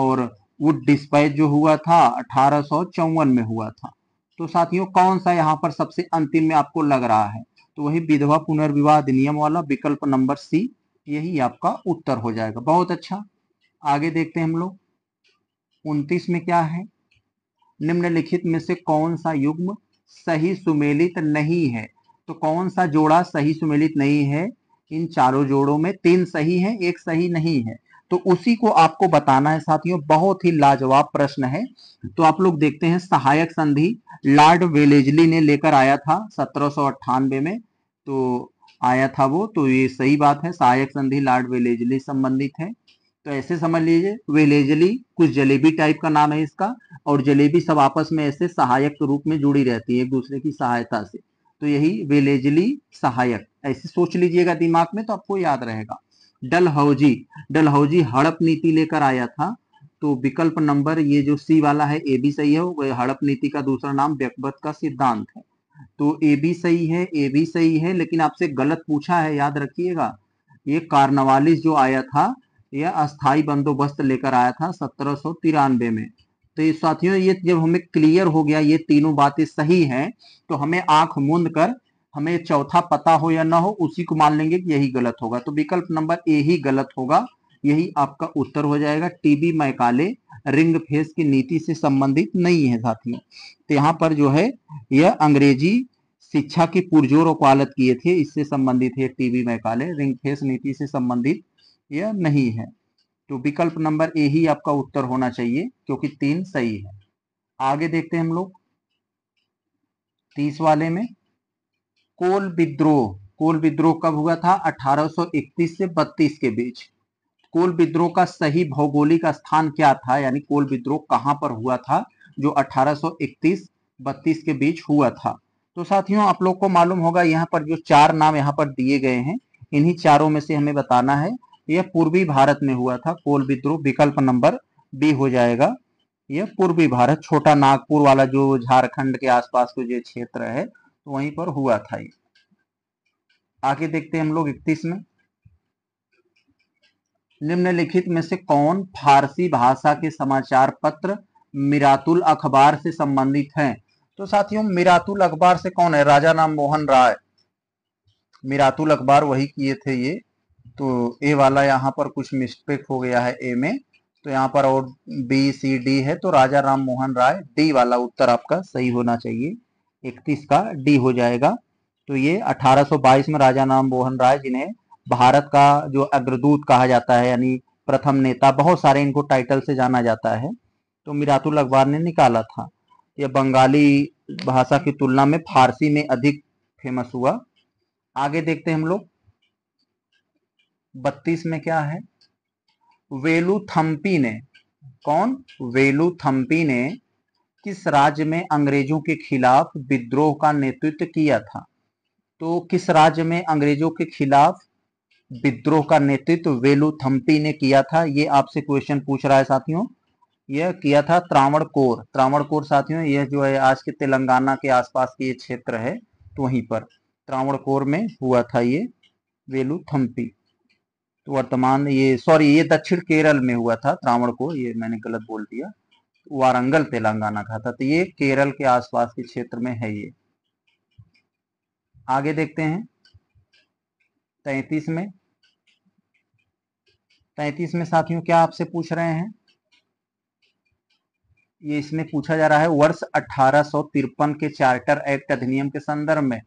और वो डिस्पैच जो हुआ था अठारह में हुआ था तो साथियों कौन सा यहाँ पर सबसे अंतिम में आपको लग रहा है तो वही विधवा पुनर्विवाह अधिनियम वाला विकल्प नंबर सी यही आपका उत्तर हो जाएगा बहुत अच्छा आगे देखते हैं हम लोग उन्तीस में क्या है निम्नलिखित में से कौन सा युग्म सही सुमेलित नहीं है तो कौन सा जोड़ा सही सुमेलित नहीं है इन चारों जोड़ों में तीन सही है एक सही नहीं है तो उसी को आपको बताना है साथियों बहुत ही लाजवाब प्रश्न है तो आप लोग देखते हैं सहायक संधि लॉर्ड वेलेजली ने लेकर आया था सत्रह में तो आया था वो तो ये सही बात है सहायक संधि लॉर्ड वेलेजली संबंधित है तो ऐसे समझ लीजिए वेलेजली कुछ जलेबी टाइप का नाम है इसका और जलेबी सब आपस में ऐसे सहायक के रूप में जुड़ी रहती है एक दूसरे की सहायता से तो यही वेलेजली सहायक ऐसे सोच लीजिएगा दिमाग में तो आपको याद रहेगा डलहौजी डलहौजी हड़प नीति लेकर आया था तो विकल्प नंबर ये जो सी वाला है ए भी सही है वह हड़प नीति का दूसरा नाम व्यक्त का सिद्धांत है तो ए भी सही है ए भी सही है लेकिन आपसे गलत पूछा है याद रखिएगा ये कार्नवालिस जो आया था यह अस्थाई बंदोबस्त लेकर आया था सत्रह में तो ये साथियों ये जब हमें क्लियर हो गया ये तीनों बातें सही हैं तो हमें आंख मूंद कर हमें चौथा पता हो या ना हो उसी को मान लेंगे कि यही गलत होगा तो विकल्प नंबर ए ही गलत होगा यही आपका उत्तर हो जाएगा टीबी मैकाले रिंग फेस की नीति से संबंधित नहीं है साथियों तो यहाँ पर जो है यह अंग्रेजी शिक्षा की पुरजोर वकालत किए थे इससे संबंधित है टीबी मैकाले रिंग फेस नीति से संबंधित यह नहीं है तो विकल्प नंबर ए ही आपका उत्तर होना चाहिए क्योंकि तीन सही है आगे देखते हैं हम लोग तीस वाले में कोल विद्रोह कोल विद्रोह कब हुआ था 1831 से 32 के बीच कोल विद्रोह का सही भौगोलिक स्थान क्या था यानी कोल विद्रोह कहां पर हुआ था जो 1831 32 के बीच हुआ था तो साथियों आप लोग को मालूम होगा यहाँ पर जो चार नाम यहाँ पर दिए गए हैं इन्हीं चारों में से हमें बताना है यह पूर्वी भारत में हुआ था कोल विद्रोह विकल्प नंबर बी हो जाएगा यह पूर्वी भारत छोटा नागपुर वाला जो झारखंड के आसपास के जो क्षेत्र है तो वहीं पर हुआ था ये आगे देखते हैं हम लोग इकतीस में निम्नलिखित में से कौन फारसी भाषा के समाचार पत्र मिरातुल अखबार से संबंधित हैं तो साथियों मिरातुल अखबार से कौन है राजा राम मोहन राय मिरातुल अखबार वही किए थे ये तो ए वाला यहाँ पर कुछ मिस्टेक हो गया है ए में तो यहाँ पर और बी सी डी है तो राजा राम मोहन राय डी वाला उत्तर आपका सही होना चाहिए इकतीस का डी हो जाएगा तो ये 1822 में राजा राम मोहन राय जिन्हें भारत का जो अग्रदूत कहा जाता है यानी प्रथम नेता बहुत सारे इनको टाइटल से जाना जाता है तो मिरातुल अखबार ने निकाला था यह बंगाली भाषा की तुलना में फारसी में अधिक फेमस हुआ आगे देखते हैं हम लोग बत्तीस में क्या है वेलू थम्पी ने कौन वेलू थम्पी ने किस राज्य में अंग्रेजों के खिलाफ विद्रोह का नेतृत्व किया था तो किस राज्य में अंग्रेजों के खिलाफ विद्रोह का नेतृत्व वेलू थम्पी ने किया था ये आपसे क्वेश्चन पूछ रहा है साथियों यह किया था त्रावणकोर त्रावणकोर साथियों यह जो है आज के तेलंगाना के आसपास के ये क्षेत्र है तो वहीं पर त्रावणकोर में हुआ था ये वेलू थम्पी तो वर्तमान ये सॉरी ये दक्षिण केरल में हुआ था त्रावणकोर ये मैंने गलत बोल दिया वारंगल तेलंगाना का था तो ये केरल के आसपास के क्षेत्र में है ये आगे देखते हैं तैतीस में तैतीस में साथियों क्या आपसे पूछ रहे हैं ये इसमें पूछा जा रहा है वर्ष अठारह के चार्टर एक्ट अधिनियम के संदर्भ में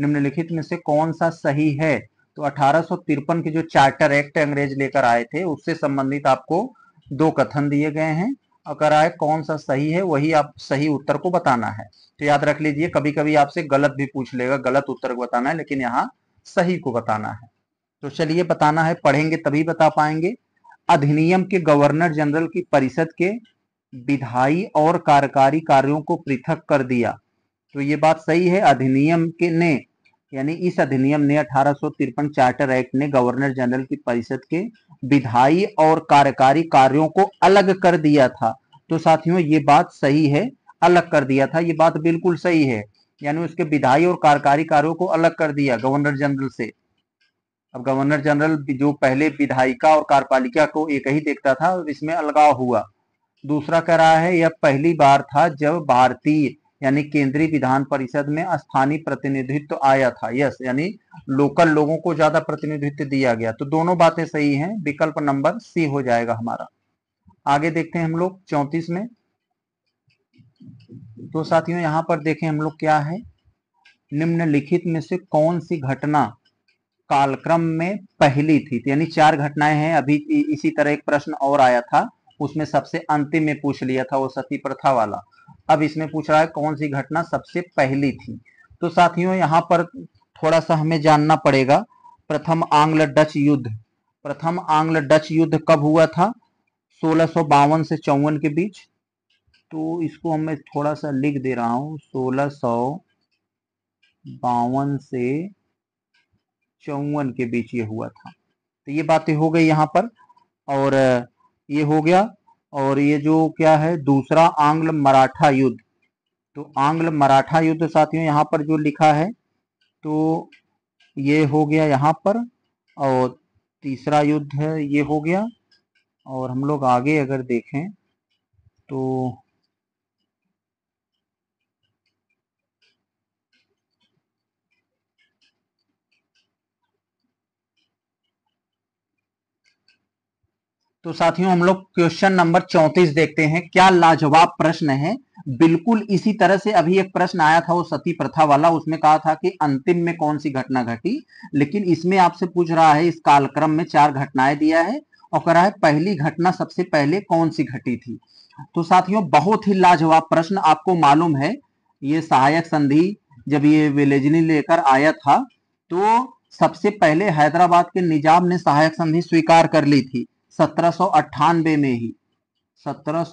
निम्नलिखित में से कौन सा सही है तो अठारह के जो चार्टर एक्ट अंग्रेज लेकर आए थे उससे संबंधित आपको दो कथन दिए गए हैं कराए कौन सा सही है वही आप सही उत्तर को बताना है तो याद रख लीजिए कभी कभी आपसे गलत भी पूछ लेगा गलत उत्तर को बताना है लेकिन यहाँ सही को बताना है तो चलिए बताना है पढ़ेंगे तभी बता पाएंगे अधिनियम के गवर्नर जनरल की परिषद के विधायी और कार्यकारी कार्यों को पृथक कर दिया तो ये बात सही है अधिनियम के ने यानी इस अधिनियम ने अठारह चार्टर एक्ट ने गवर्नर जनरल की परिषद के विधायी और कार्यकारी कार्यों को अलग कर दिया था तो साथियों ये बात सही है अलग कर दिया था ये बात बिल्कुल सही है यानी उसके विधायी और कार्यकारी कार्यों को अलग कर दिया गवर्नर जनरल से अब गवर्नर जनरल जो पहले विधायिका और कार्यपालिका को एक ही देखता था इसमें अलगाव हुआ दूसरा कह रहा है यह पहली बार था जब भारतीय यानी केंद्रीय विधान परिषद में स्थानीय प्रतिनिधित्व आया था यस यानी लोकल लोगों को ज्यादा प्रतिनिधित्व दिया गया तो दोनों बातें सही हैं विकल्प नंबर सी हो जाएगा हमारा आगे देखते हैं हम लोग चौतीस में तो साथियों यहाँ पर देखें हम लोग क्या है निम्नलिखित में से कौन सी घटना कालक्रम में पहली थी तो यानी चार घटनाएं हैं अभी इसी तरह एक प्रश्न और आया था उसमें सबसे अंतिम में पूछ लिया था वो सती प्रथा वाला अब इसमें पूछ रहा है कौन सी घटना सबसे पहली थी तो साथियों यहाँ पर थोड़ा सा हमें जानना पड़ेगा प्रथम आंग्ल डच युद्ध प्रथम आंग्ल डच युद्ध कब हुआ था सोलह से चौवन के बीच तो इसको मैं थोड़ा सा लिख दे रहा हूँ सोलह सौ बावन से चौवन के बीच ये हुआ था तो ये बातें हो गई यहाँ पर और ये हो गया और ये जो क्या है दूसरा आंग्ल मराठा युद्ध तो आंग्ल मराठा युद्ध साथियों यहाँ पर जो लिखा है तो ये हो गया यहाँ पर और तीसरा युद्ध है ये हो गया और हम लोग आगे अगर देखें तो तो साथियों हम लोग क्वेश्चन नंबर चौंतीस देखते हैं क्या लाजवाब प्रश्न है बिल्कुल इसी तरह से अभी एक प्रश्न आया था वो सती प्रथा वाला उसमें कहा था कि अंतिम में कौन सी घटना घटी लेकिन इसमें आपसे पूछ रहा है इस कालक्रम में चार घटनाएं दिया है और कह रहा है पहली घटना सबसे पहले कौन सी घटी थी तो साथियों बहुत ही लाजवाब प्रश्न आपको मालूम है ये सहायक संधि जब ये विलेजनी लेकर आया था तो सबसे पहले हैदराबाद के निजाम ने सहायक संधि स्वीकार कर ली थी सत्रह में ही सत्रह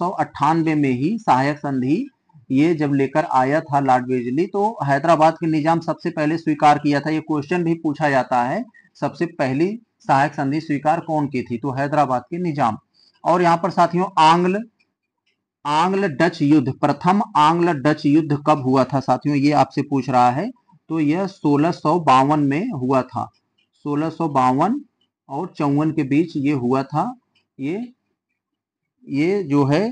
में ही सहायक संधि ये जब लेकर आया था लॉर्ड बेजली तो हैदराबाद के निजाम सबसे पहले स्वीकार किया था ये क्वेश्चन भी पूछा जाता है सबसे पहली सहायक संधि स्वीकार कौन की थी तो हैदराबाद के निजाम और यहाँ पर साथियों आंग्ल आंग्ल डच युद्ध प्रथम आंग्ल डच युद्ध कब हुआ था साथियों ये आपसे पूछ रहा है तो यह सोलह में हुआ था सोलह और चौवन के बीच ये हुआ था ये ये जो है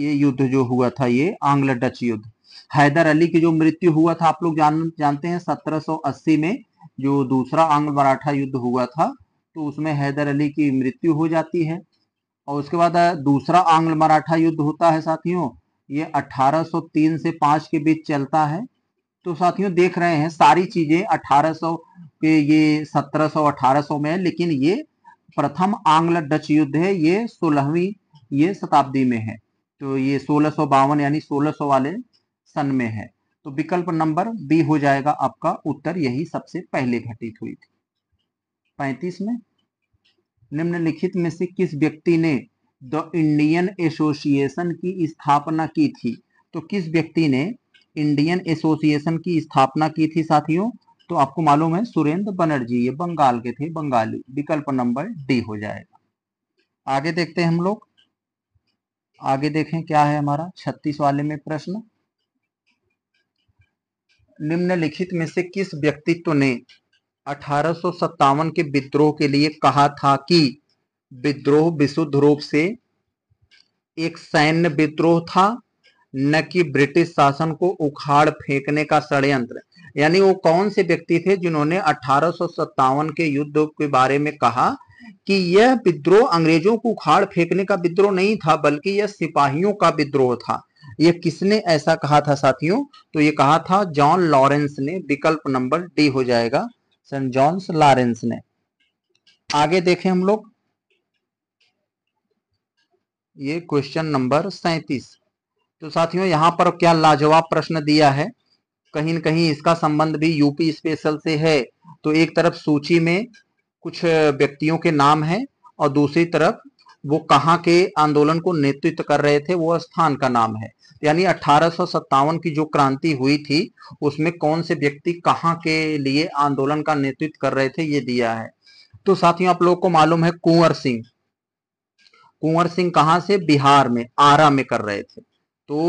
ये युद्ध जो हुआ था ये आंग्ल डच युद्ध हैदर अली की जो मृत्यु हुआ था आप लोग जान जानते हैं 1780 में जो दूसरा आंग्ल मराठा युद्ध हुआ था तो उसमें हैदर अली की मृत्यु हो जाती है और उसके बाद दूसरा आंग्ल मराठा युद्ध होता है साथियों ये 1803 से 5 के बीच चलता है तो साथियों देख रहे हैं सारी चीजें 1800 पे ये 1700-1800 में है लेकिन ये प्रथम आंग्ल डच युद्ध है ये सोलहवीं ये शताब्दी में है तो ये सोलह यानी सोलह वाले सन में है तो विकल्प नंबर बी हो जाएगा आपका उत्तर यही सबसे पहले घटित हुई थी पैंतीस में निम्नलिखित में से किस व्यक्ति ने द इंडियन एसोसिएशन की स्थापना की थी तो किस व्यक्ति ने इंडियन एसोसिएशन की स्थापना की थी साथियों तो आपको मालूम है सुरेंद्र बनर्जी ये बंगाल के थे बंगाली विकल्प नंबर डी हो जाएगा आगे देखते हैं हम लोग आगे देखें क्या है हमारा छत्तीस वाले में प्रश्न निम्नलिखित में से किस व्यक्तित्व ने अठारह के विद्रोह के लिए कहा था कि विद्रोह विशुद्ध रूप से एक सैन्य विद्रोह था न कि ब्रिटिश शासन को उखाड़ फेंकने का षड्यंत्र यानी वो कौन से व्यक्ति थे जिन्होंने अठारह के युद्ध के बारे में कहा कि यह विद्रोह अंग्रेजों को उखाड़ फेंकने का विद्रोह नहीं था बल्कि यह सिपाहियों का विद्रोह था यह किसने ऐसा कहा था साथियों तो ये कहा था जॉन लॉरेंस ने विकल्प नंबर डी हो जाएगा सेंट जॉन्स लॉरेंस ने आगे देखें हम लोग ये क्वेश्चन नंबर सैतीस तो साथियों यहां पर क्या लाजवाब प्रश्न दिया है कहीं न कहीं इसका संबंध भी यूपी स्पेशल से है तो एक तरफ सूची में कुछ व्यक्तियों के नाम है और दूसरी तरफ वो कहाँ के आंदोलन को नेतृत्व कर रहे थे वो स्थान का नाम है यानी अठारह की जो क्रांति हुई थी उसमें कौन से व्यक्ति कहाँ के लिए आंदोलन का नेतृत्व कर रहे थे ये दिया है तो साथियों आप लोगों को मालूम है कुंवर सिंह कुंवर सिंह कहाँ से बिहार में आरा में कर रहे थे तो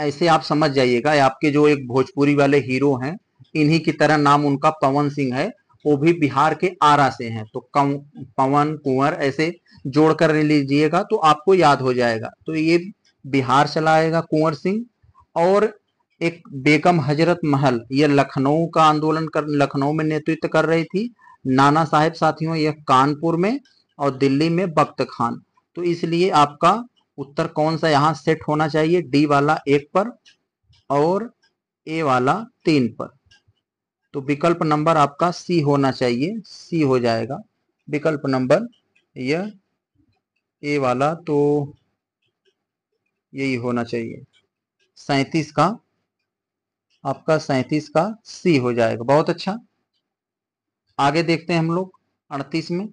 ऐसे आप समझ जाइएगा आपके जो एक भोजपुरी वाले हीरो हैं इन्हीं की तरह नाम उनका पवन सिंह है वो भी बिहार के आरा से हैं तो कम पवन कुंवर ऐसे जोड़ कर लीजिएगा तो आपको याद हो जाएगा तो ये बिहार चला आएगा कुंवर सिंह और एक बेगम हजरत महल ये लखनऊ का आंदोलन कर लखनऊ में नेतृत्व कर रही थी नाना साहेब साथियों यह कानपुर में और दिल्ली में बख्त खान तो इसलिए आपका उत्तर कौन सा यहां सेट होना चाहिए डी वाला एक पर और ए वाला तीन पर तो विकल्प नंबर आपका सी होना चाहिए सी हो जाएगा विकल्प नंबर यह ए वाला तो यही होना चाहिए सैतीस का आपका सैतीस का सी हो जाएगा बहुत अच्छा आगे देखते हैं हम लोग अड़तीस में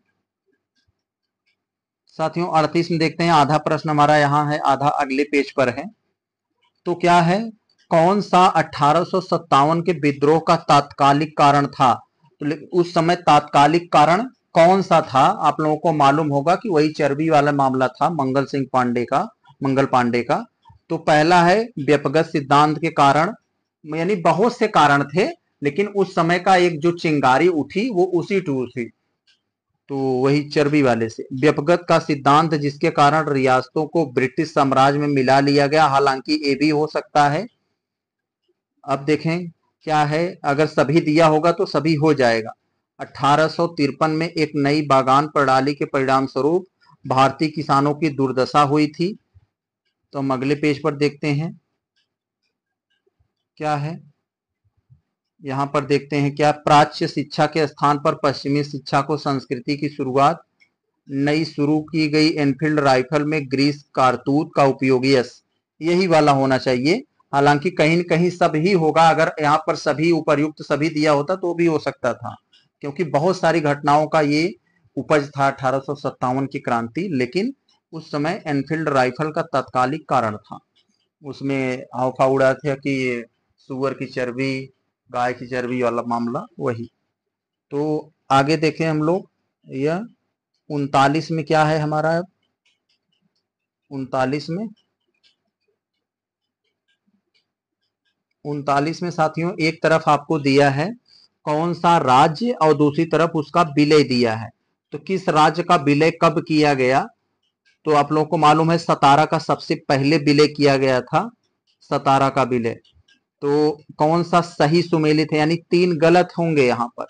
साथियों अड़तीस में देखते हैं आधा प्रश्न हमारा यहाँ है आधा अगले पेज पर है तो क्या है कौन सा अठारह के विद्रोह का तात्कालिक कारण था तो उस समय तात्कालिक कारण कौन सा था आप लोगों को मालूम होगा कि वही चर्बी वाला मामला था मंगल सिंह पांडे का मंगल पांडे का तो पहला है व्यपगत सिद्धांत के कारण यानी बहुत से कारण थे लेकिन उस समय का एक जो चिंगारी उठी वो उसी टूर थी तो वही चर्बी वाले से व्यपगत का सिद्धांत जिसके कारण रियासतों को ब्रिटिश साम्राज्य में मिला लिया गया हालांकि ये भी हो सकता है अब देखें क्या है अगर सभी दिया होगा तो सभी हो जाएगा अठारह में एक नई बागान प्रणाली के परिणाम स्वरूप भारतीय किसानों की दुर्दशा हुई थी तो हम अगले पेज पर देखते हैं क्या है यहाँ पर देखते हैं क्या प्राच्य शिक्षा के स्थान पर पश्चिमी शिक्षा को संस्कृति की शुरुआत नई शुरू की गई एनफील्ड राइफल में ग्रीस कारतूत का उपयोग यस यही वाला होना चाहिए हालांकि कहीं न कहीं सब ही होगा अगर यहाँ पर सभी उपरयुक्त सभी दिया होता तो भी हो सकता था क्योंकि बहुत सारी घटनाओं का ये उपज था अठारह की क्रांति लेकिन उस समय एनफील्ड राइफल का तत्कालिक कारण था उसमें हाउफा उड़ा था कि सुअर की चर्बी गाय की चर्बी वाला मामला वही तो आगे देखें हम लोग यह उनतालीस में क्या है हमारा उनतालीस में उनतालीस में साथियों एक तरफ आपको दिया है कौन सा राज्य और दूसरी तरफ उसका विलय दिया है तो किस राज्य का विलय कब किया गया तो आप लोगों को मालूम है सतारा का सबसे पहले विलय किया गया था सतारा का विलय तो कौन सा सही सुमेलित है यानी तीन गलत होंगे यहाँ पर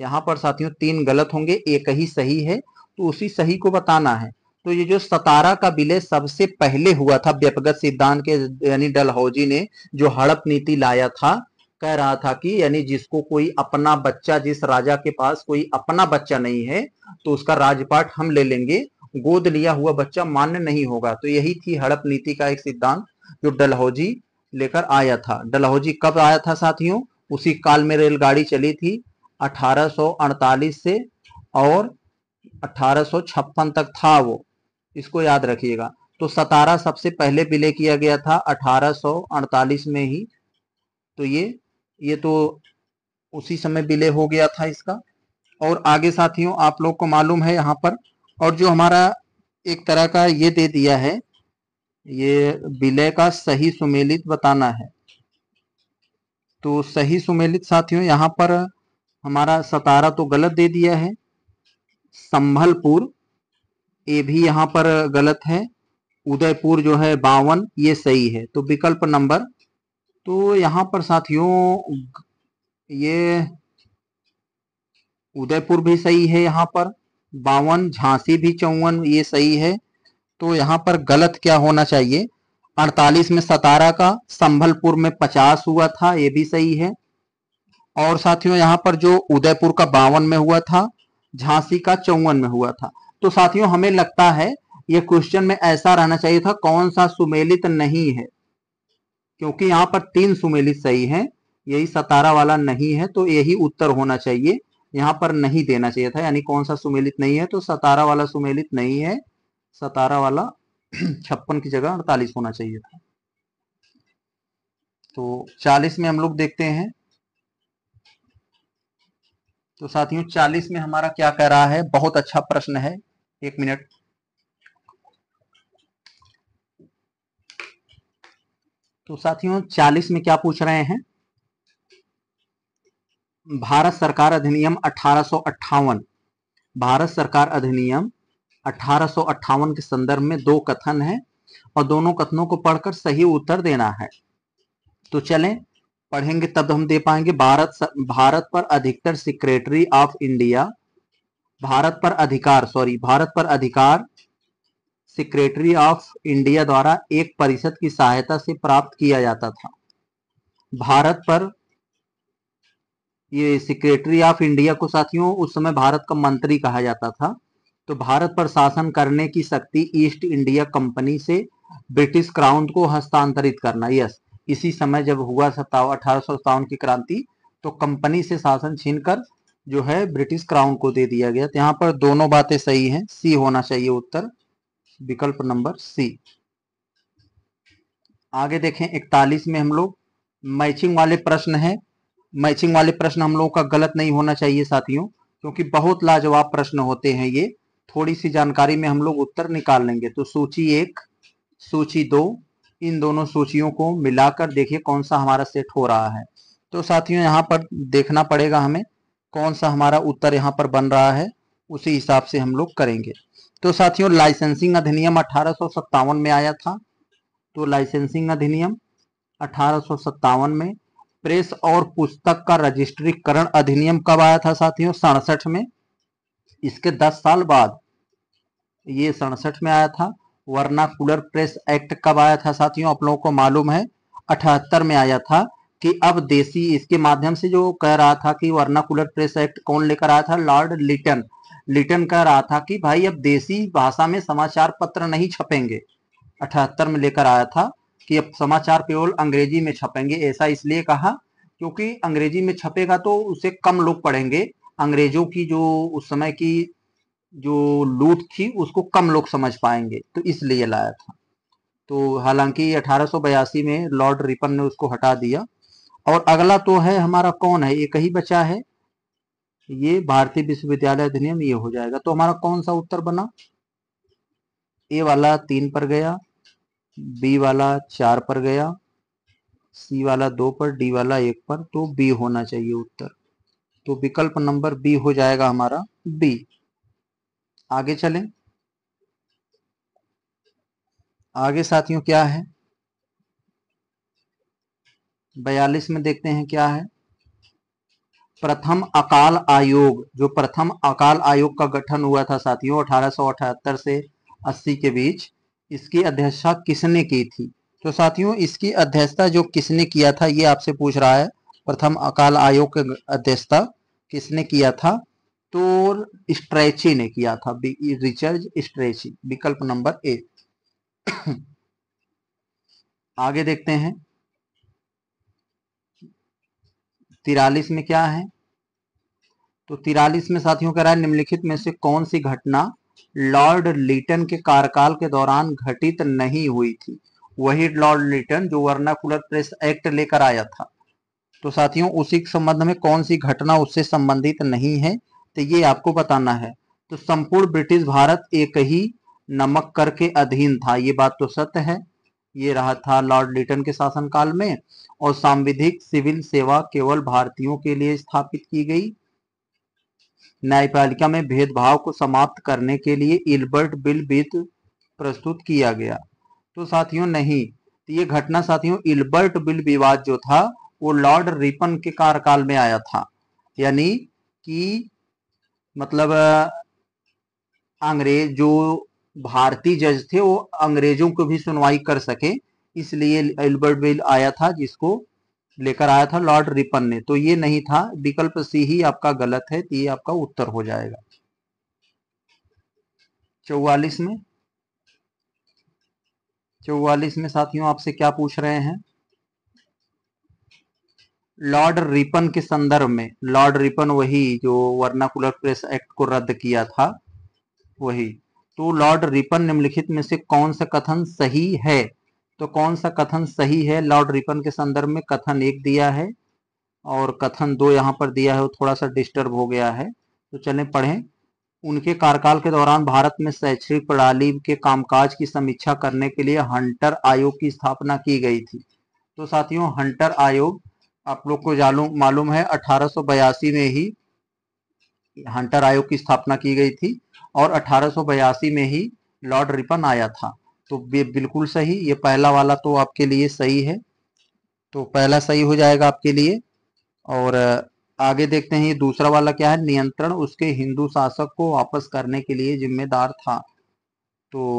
यहाँ पर साथियों तीन गलत होंगे एक ही सही है तो उसी सही को बताना है तो ये जो सतारा का विलय सबसे पहले हुआ था व्यपगत सिद्धांत के यानी डलहौजी ने जो हड़प नीति लाया था कह रहा था कि यानी जिसको कोई अपना बच्चा जिस राजा के पास कोई अपना बच्चा नहीं है तो उसका राजपाट हम ले लेंगे गोद लिया हुआ बच्चा मान्य नहीं होगा तो यही थी हड़प नीति का एक सिद्धांत जो डलहौजी लेकर आया था डलहौजी कब आया था साथियों उसी काल में रेलगाड़ी चली थी 1848 से और 1856 तक था वो इसको याद रखिएगा तो सतारा सबसे पहले विलय किया गया था 1848 में ही तो ये ये तो उसी समय विलय हो गया था इसका और आगे साथियों आप लोग को मालूम है यहाँ पर और जो हमारा एक तरह का ये दे दिया है ये विलय का सही सुमेलित बताना है तो सही सुमेलित साथियों यहाँ पर हमारा सतारा तो गलत दे दिया है संभलपुर ये भी यहाँ पर गलत है उदयपुर जो है बावन ये सही है तो विकल्प नंबर तो यहाँ पर साथियों ये उदयपुर भी सही है यहाँ पर बावन झांसी भी चौवन ये सही है तो यहाँ पर गलत क्या होना चाहिए अड़तालीस में सतारा का संभलपुर में पचास हुआ था ये भी सही है और साथियों यहाँ पर जो उदयपुर का बावन में हुआ था झांसी का चौवन में हुआ था तो साथियों हमें लगता है ये क्वेश्चन में ऐसा रहना चाहिए था कौन सा सुमेलित नहीं है क्योंकि यहाँ पर तीन सुमेलित सही है यही सतारा वाला नहीं है तो यही उत्तर होना चाहिए यहाँ पर नहीं देना चाहिए था यानी कौन सा सुमेलित नहीं है तो सतारा वाला सुमेलित नहीं है सतारा वाला छप्पन की जगह अड़तालीस होना चाहिए था तो चालीस में हम लोग देखते हैं तो साथियों चालीस में हमारा क्या कह रहा है बहुत अच्छा प्रश्न है एक मिनट तो साथियों चालीस में क्या पूछ रहे हैं भारत सरकार अधिनियम अठारह भारत सरकार अधिनियम अठारह के संदर्भ में दो कथन हैं और दोनों कथनों को पढ़कर सही उत्तर देना है तो चलें पढ़ेंगे तब हम दे पाएंगे भारत भारत पर अधिकतर सेक्रेटरी ऑफ इंडिया भारत पर अधिकार सॉरी भारत पर अधिकार सेक्रेटरी ऑफ इंडिया द्वारा एक परिषद की सहायता से प्राप्त किया जाता था भारत पर ये सेक्रेटरी ऑफ इंडिया को साथियों उस समय भारत का मंत्री कहा जाता था तो भारत पर शासन करने की शक्ति ईस्ट इंडिया कंपनी से ब्रिटिश क्राउन को हस्तांतरित करना यस इसी समय जब हुआ सत्तावन अठारह की क्रांति तो कंपनी से शासन छीन जो है ब्रिटिश क्राउन को दे दिया गया तो यहाँ पर दोनों बातें सही हैं सी होना चाहिए उत्तर विकल्प नंबर सी आगे देखें इकतालीस में हम लोग मैचिंग वाले प्रश्न हैं मैचिंग वाले प्रश्न हम लोगों का गलत नहीं होना चाहिए साथियों क्योंकि बहुत लाजवाब प्रश्न होते हैं ये थोड़ी सी जानकारी में हम लोग उत्तर निकाल लेंगे तो सूची एक सूची दो इन दोनों सूचियों को मिलाकर देखिए कौन सा हमारा सेट हो रहा है तो साथियों यहाँ पर देखना पड़ेगा हमें कौन सा हमारा उत्तर यहाँ पर बन रहा है उसी हिसाब से हम लोग करेंगे तो साथियों लाइसेंसिंग अधिनियम अठारह में आया था तो लाइसेंसिंग अधिनियम अठारह में प्रेस और पुस्तक का रजिस्ट्रीकरण अधिनियम कब आया था साथियों सड़सठ में इसके 10 साल बाद ये सड़सठ में आया था वरना कूलर प्रेस एक्ट कब आया था साथियों आप लोगों को मालूम है अठहत्तर में आया था कि अब देसी इसके माध्यम से जो कह रहा था कि वरना कूलर प्रेस एक्ट कौन लेकर आया था लॉर्ड लिटन लिटन कह रहा था कि भाई अब देसी भाषा में समाचार पत्र नहीं छपेंगे अठहत्तर में लेकर आया था कि अब समाचार केवल अंग्रेजी में छपेंगे ऐसा इसलिए कहा क्योंकि अंग्रेजी में छपेगा तो उसे कम लोग पढ़ेंगे अंग्रेजों की जो उस समय की जो लूट थी उसको कम लोग समझ पाएंगे तो इसलिए लाया था तो हालांकि अठारह में लॉर्ड रिपन ने उसको हटा दिया और अगला तो है हमारा कौन है एक ही बचा है ये भारतीय विश्वविद्यालय अधिनियम ये हो जाएगा तो हमारा कौन सा उत्तर बना ए वाला तीन पर गया बी वाला चार पर गया सी वाला दो पर डी वाला एक पर तो बी होना चाहिए उत्तर तो विकल्प नंबर बी हो जाएगा हमारा बी आगे चलें आगे साथियों क्या है बयालीस में देखते हैं क्या है प्रथम अकाल आयोग जो प्रथम अकाल आयोग का गठन हुआ था साथियों 1878 से 80 के बीच इसकी अध्यक्षता किसने की थी तो साथियों इसकी अध्यक्षता जो किसने किया था ये आपसे पूछ रहा है प्रथम अकाल आयोग की अध्यक्षता किसने किया था विक्टोर स्ट्रेची ने किया था रिचर्ज स्ट्रेची विकल्प नंबर ए आगे देखते हैं तिरालीस में क्या है तो तिरालीस में साथियों कह रहा है निम्नलिखित में से कौन सी घटना लॉर्ड लिटन के कार्यकाल के दौरान घटित नहीं हुई थी वही लॉर्ड लिटन जो वर्नाकुलर प्रेस एक्ट लेकर आया था तो साथियों उसी के संबंध में कौन सी घटना उससे संबंधित नहीं है तो ये आपको बताना है तो संपूर्ण ब्रिटिश भारत एक ही नमक कर के अधीन था ये बात तो सत्य है ये रहा था लॉर्ड लिटन के शासनकाल में और सांविधिक सिविल सेवा केवल भारतीयों के लिए स्थापित की गई न्यायपालिका में भेदभाव को समाप्त करने के लिए इल्बर्ट बिल बीत प्रस्तुत किया गया तो साथियों नहीं तो ये घटना साथियों इल्बर्ट बिल विवाद जो था वो लॉर्ड रिपन के कार्यकाल में आया था यानी कि मतलब अंग्रेज जो भारतीय जज थे वो अंग्रेजों को भी सुनवाई कर सके इसलिए एल्बर्ट बिल आया था जिसको लेकर आया था लॉर्ड रिपन ने तो ये नहीं था विकल्प सी ही आपका गलत है तो ये आपका उत्तर हो जाएगा चौवालीस में चौवालीस में साथियों आपसे क्या पूछ रहे हैं लॉर्ड रिपन के संदर्भ में लॉर्ड रिपन वही जो वर्नाकुलर प्रेस एक्ट को रद्द किया था वही तो लॉर्ड रिपन निम्नलिखित में से कौन सा कथन सही है तो कौन सा कथन सही है लॉर्ड रिपन के संदर्भ में कथन एक दिया है और कथन दो यहाँ पर दिया है वो थोड़ा सा डिस्टर्ब हो गया है तो चलें पढ़ें उनके कार्यकाल के दौरान भारत में शैक्षणिक प्रणाली के कामकाज की समीक्षा करने के लिए हंटर आयोग की स्थापना की गई थी तो साथियों हंटर आयोग आप लोग को मालूम है अठारह में ही हंटर आयोग की स्थापना की गई थी और अठारह में ही लॉर्ड रिपन आया था तो बिल्कुल सही ये पहला वाला तो आपके लिए सही है तो पहला सही हो जाएगा आपके लिए और आगे देखते हैं ये दूसरा वाला क्या है नियंत्रण उसके हिंदू शासक को वापस करने के लिए जिम्मेदार था तो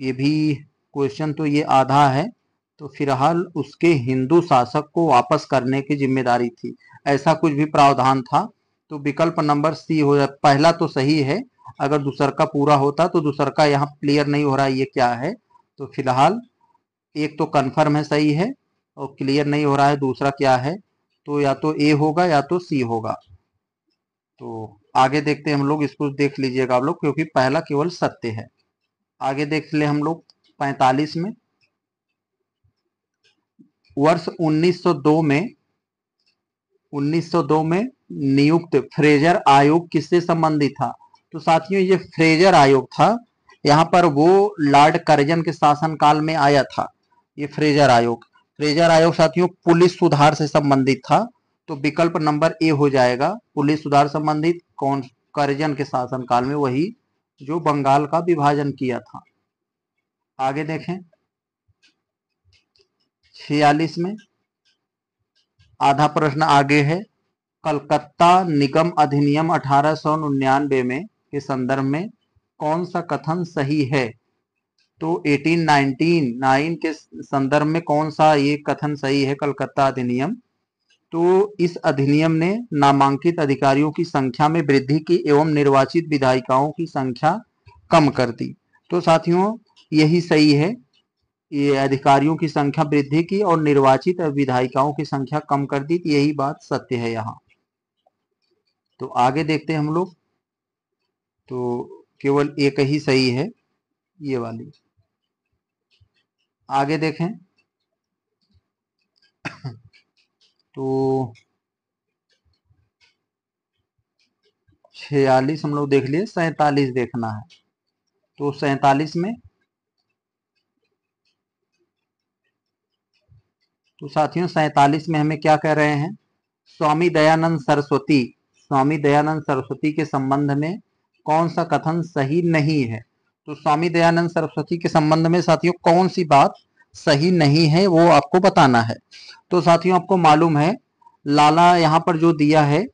ये भी क्वेश्चन तो ये आधा है तो फिलहाल उसके हिंदू शासक को वापस करने की जिम्मेदारी थी ऐसा कुछ भी प्रावधान था तो विकल्प नंबर सी हो जाए पहला तो सही है अगर दूसर का पूरा होता तो दूसर का यहाँ क्लियर नहीं हो रहा ये क्या है तो फिलहाल एक तो कन्फर्म है सही है और क्लियर नहीं हो रहा है दूसरा क्या है तो या तो ए होगा या तो सी होगा तो आगे देखते हैं हम लोग इसको देख लीजिएगा आप लोग क्योंकि पहला केवल सत्य है आगे देख ले हम लोग पैंतालीस में वर्ष 1902 में 1902 में नियुक्त फ्रेजर आयोग किससे संबंधित था तो साथियों ये फ्रेजर आयोग था यहाँ पर वो लॉर्ड करजन के शासनकाल में आया था ये फ्रेजर आयोग फ्रेजर आयोग साथियों पुलिस सुधार से संबंधित था तो विकल्प नंबर ए हो जाएगा पुलिस सुधार संबंधित कौन करजन के शासनकाल में वही जो बंगाल का विभाजन किया था आगे देखें छियालीस में आधा प्रश्न आगे है कलकत्ता निगम अधिनियम अठारह में के संदर्भ में कौन सा कथन सही है तो 1899 के संदर्भ में कौन सा ये कथन सही है कलकत्ता अधिनियम तो इस अधिनियम ने नामांकित अधिकारियों की संख्या में वृद्धि की एवं निर्वाचित विधायिकाओं की संख्या कम कर दी तो साथियों यही सही है अधिकारियों की संख्या वृद्धि की और निर्वाचित विधायिकाओं की संख्या कम कर दी तो यही बात सत्य है यहाँ तो आगे देखते हैं हम लोग तो केवल एक ही सही है ये वाली आगे देखें तो छियालीस हम लोग देख लिए सैतालीस देखना है तो सैतालीस में तो साथियों सैतालीस में हमें क्या कह रहे हैं स्वामी दयानंद सरस्वती स्वामी दयानंद सरस्वती के संबंध में कौन सा कथन सही नहीं है तो स्वामी दयानंद सरस्वती के संबंध में साथियों कौन सी बात सही नहीं है वो आपको बताना है तो साथियों आपको मालूम है लाला यहाँ पर जो दिया है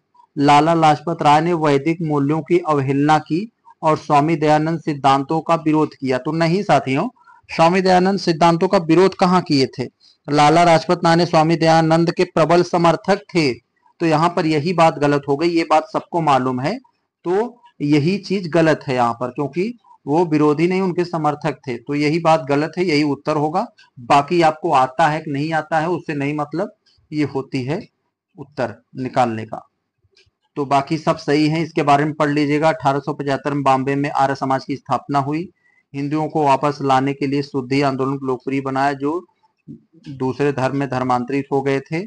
लाला लाजपत राय ने वैदिक मूल्यों की अवहेलना की और स्वामी दयानंद सिद्धांतों का विरोध किया तो नहीं साथियों स्वामी दयानंद सिद्धांतों का विरोध कहाँ किए थे लाला राजपत नाने स्वामी दयानंद के प्रबल समर्थक थे तो यहाँ पर यही बात गलत हो गई ये बात सबको मालूम है तो यही चीज गलत है यहाँ पर क्योंकि वो विरोधी नहीं उनके समर्थक थे तो यही बात गलत है यही उत्तर होगा बाकी आपको आता है कि नहीं आता है उससे नहीं मतलब ये होती है उत्तर निकालने का तो बाकी सब सही है इसके बारे में पढ़ लीजिएगा अठारह में बॉम्बे में आर्य समाज की स्थापना हुई हिंदुओं को वापस लाने के लिए शुद्धि आंदोलन लोकप्रिय बनाया जो दूसरे धर्म में धर्मांतरित हो गए थे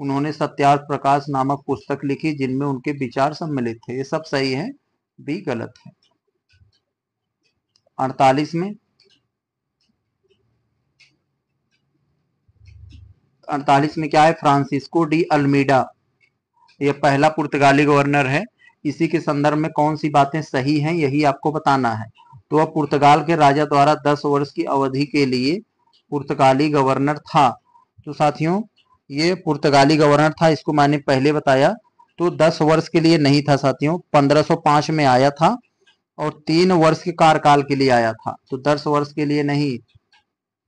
उन्होंने सत्यार्थ प्रकाश नामक पुस्तक लिखी जिनमें उनके विचार सम्मिलित थे ये सब सही है भी गलत है अड़तालीस में अड़तालीस में क्या है फ्रांसिस्को डी अल्मीडा यह पहला पुर्तगाली गवर्नर है इसी के संदर्भ में कौन सी बातें सही हैं यही आपको बताना है तो वह पुर्तगाल के राजा द्वारा दस वर्ष की अवधि के लिए पुर्तगाली गवर्नर था तो साथियों ये पुर्तगाली गवर्नर था इसको मैंने पहले बताया तो दस वर्ष के लिए नहीं था साथियों 1505 में आया था और तीन वर्ष के कार्यकाल के लिए आया था तो दस वर्ष के लिए नहीं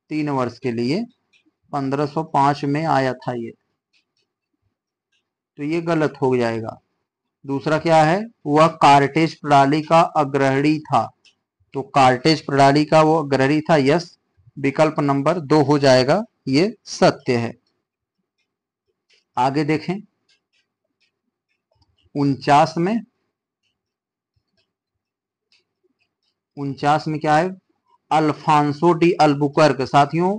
तीन वर्ष के लिए 1505 में आया था ये तो ये गलत हो जाएगा दूसरा क्या है वह कार्टेज प्रणाली का अग्रहणी था तो कार्टेज प्रणाली का वो अग्रणी था यस विकल्प नंबर दो हो जाएगा ये सत्य है आगे देखें उनचास में उनचास में क्या है अल्फांसो डी अल्बुकर्क साथियों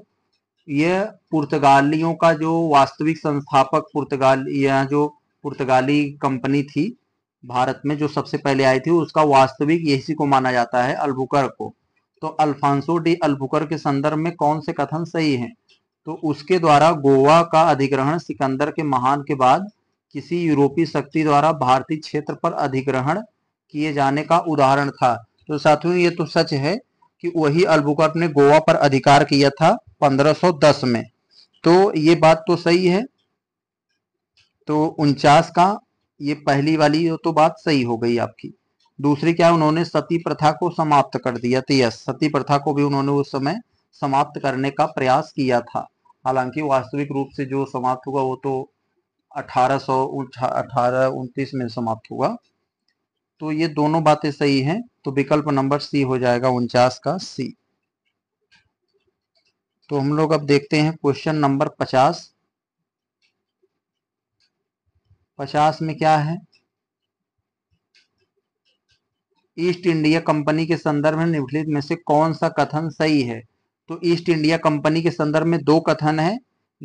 ये पुर्तगालियों का जो वास्तविक संस्थापक पुर्तगाल या जो पुर्तगाली कंपनी थी भारत में जो सबसे पहले आई थी उसका वास्तविक यही को माना जाता है अल्बुकर को तो अल्फांसो डी अल्बुकर के संदर्भ में कौन से कथन सही हैं तो उसके द्वारा गोवा का अधिग्रहण सिकंदर के महान के बाद किसी यूरोपीय शक्ति द्वारा भारतीय क्षेत्र पर अधिग्रहण किए जाने का उदाहरण था तो साथियों ये तो सच है कि वही अल्बुकर ने गोवा पर अधिकार किया था 1510 में तो ये बात तो सही है तो उनचास का ये पहली वाली तो बात सही हो गई आपकी दूसरी क्या उन्होंने सती प्रथा को समाप्त कर दिया तो यस सती प्रथा को भी उन्होंने उस समय समाप्त करने का प्रयास किया था हालांकि वास्तविक रूप से जो समाप्त हुआ वो तो अठारह सौ अठारह उनतीस में समाप्त हुआ तो ये दोनों बातें सही हैं तो विकल्प नंबर सी हो जाएगा उनचास का सी तो हम लोग अब देखते हैं क्वेश्चन नंबर पचास पचास में क्या है ईस्ट इंडिया कंपनी के संदर्भ में निम्नलिखित में से कौन सा कथन सही है तो ईस्ट इंडिया कंपनी के संदर्भ में दो कथन है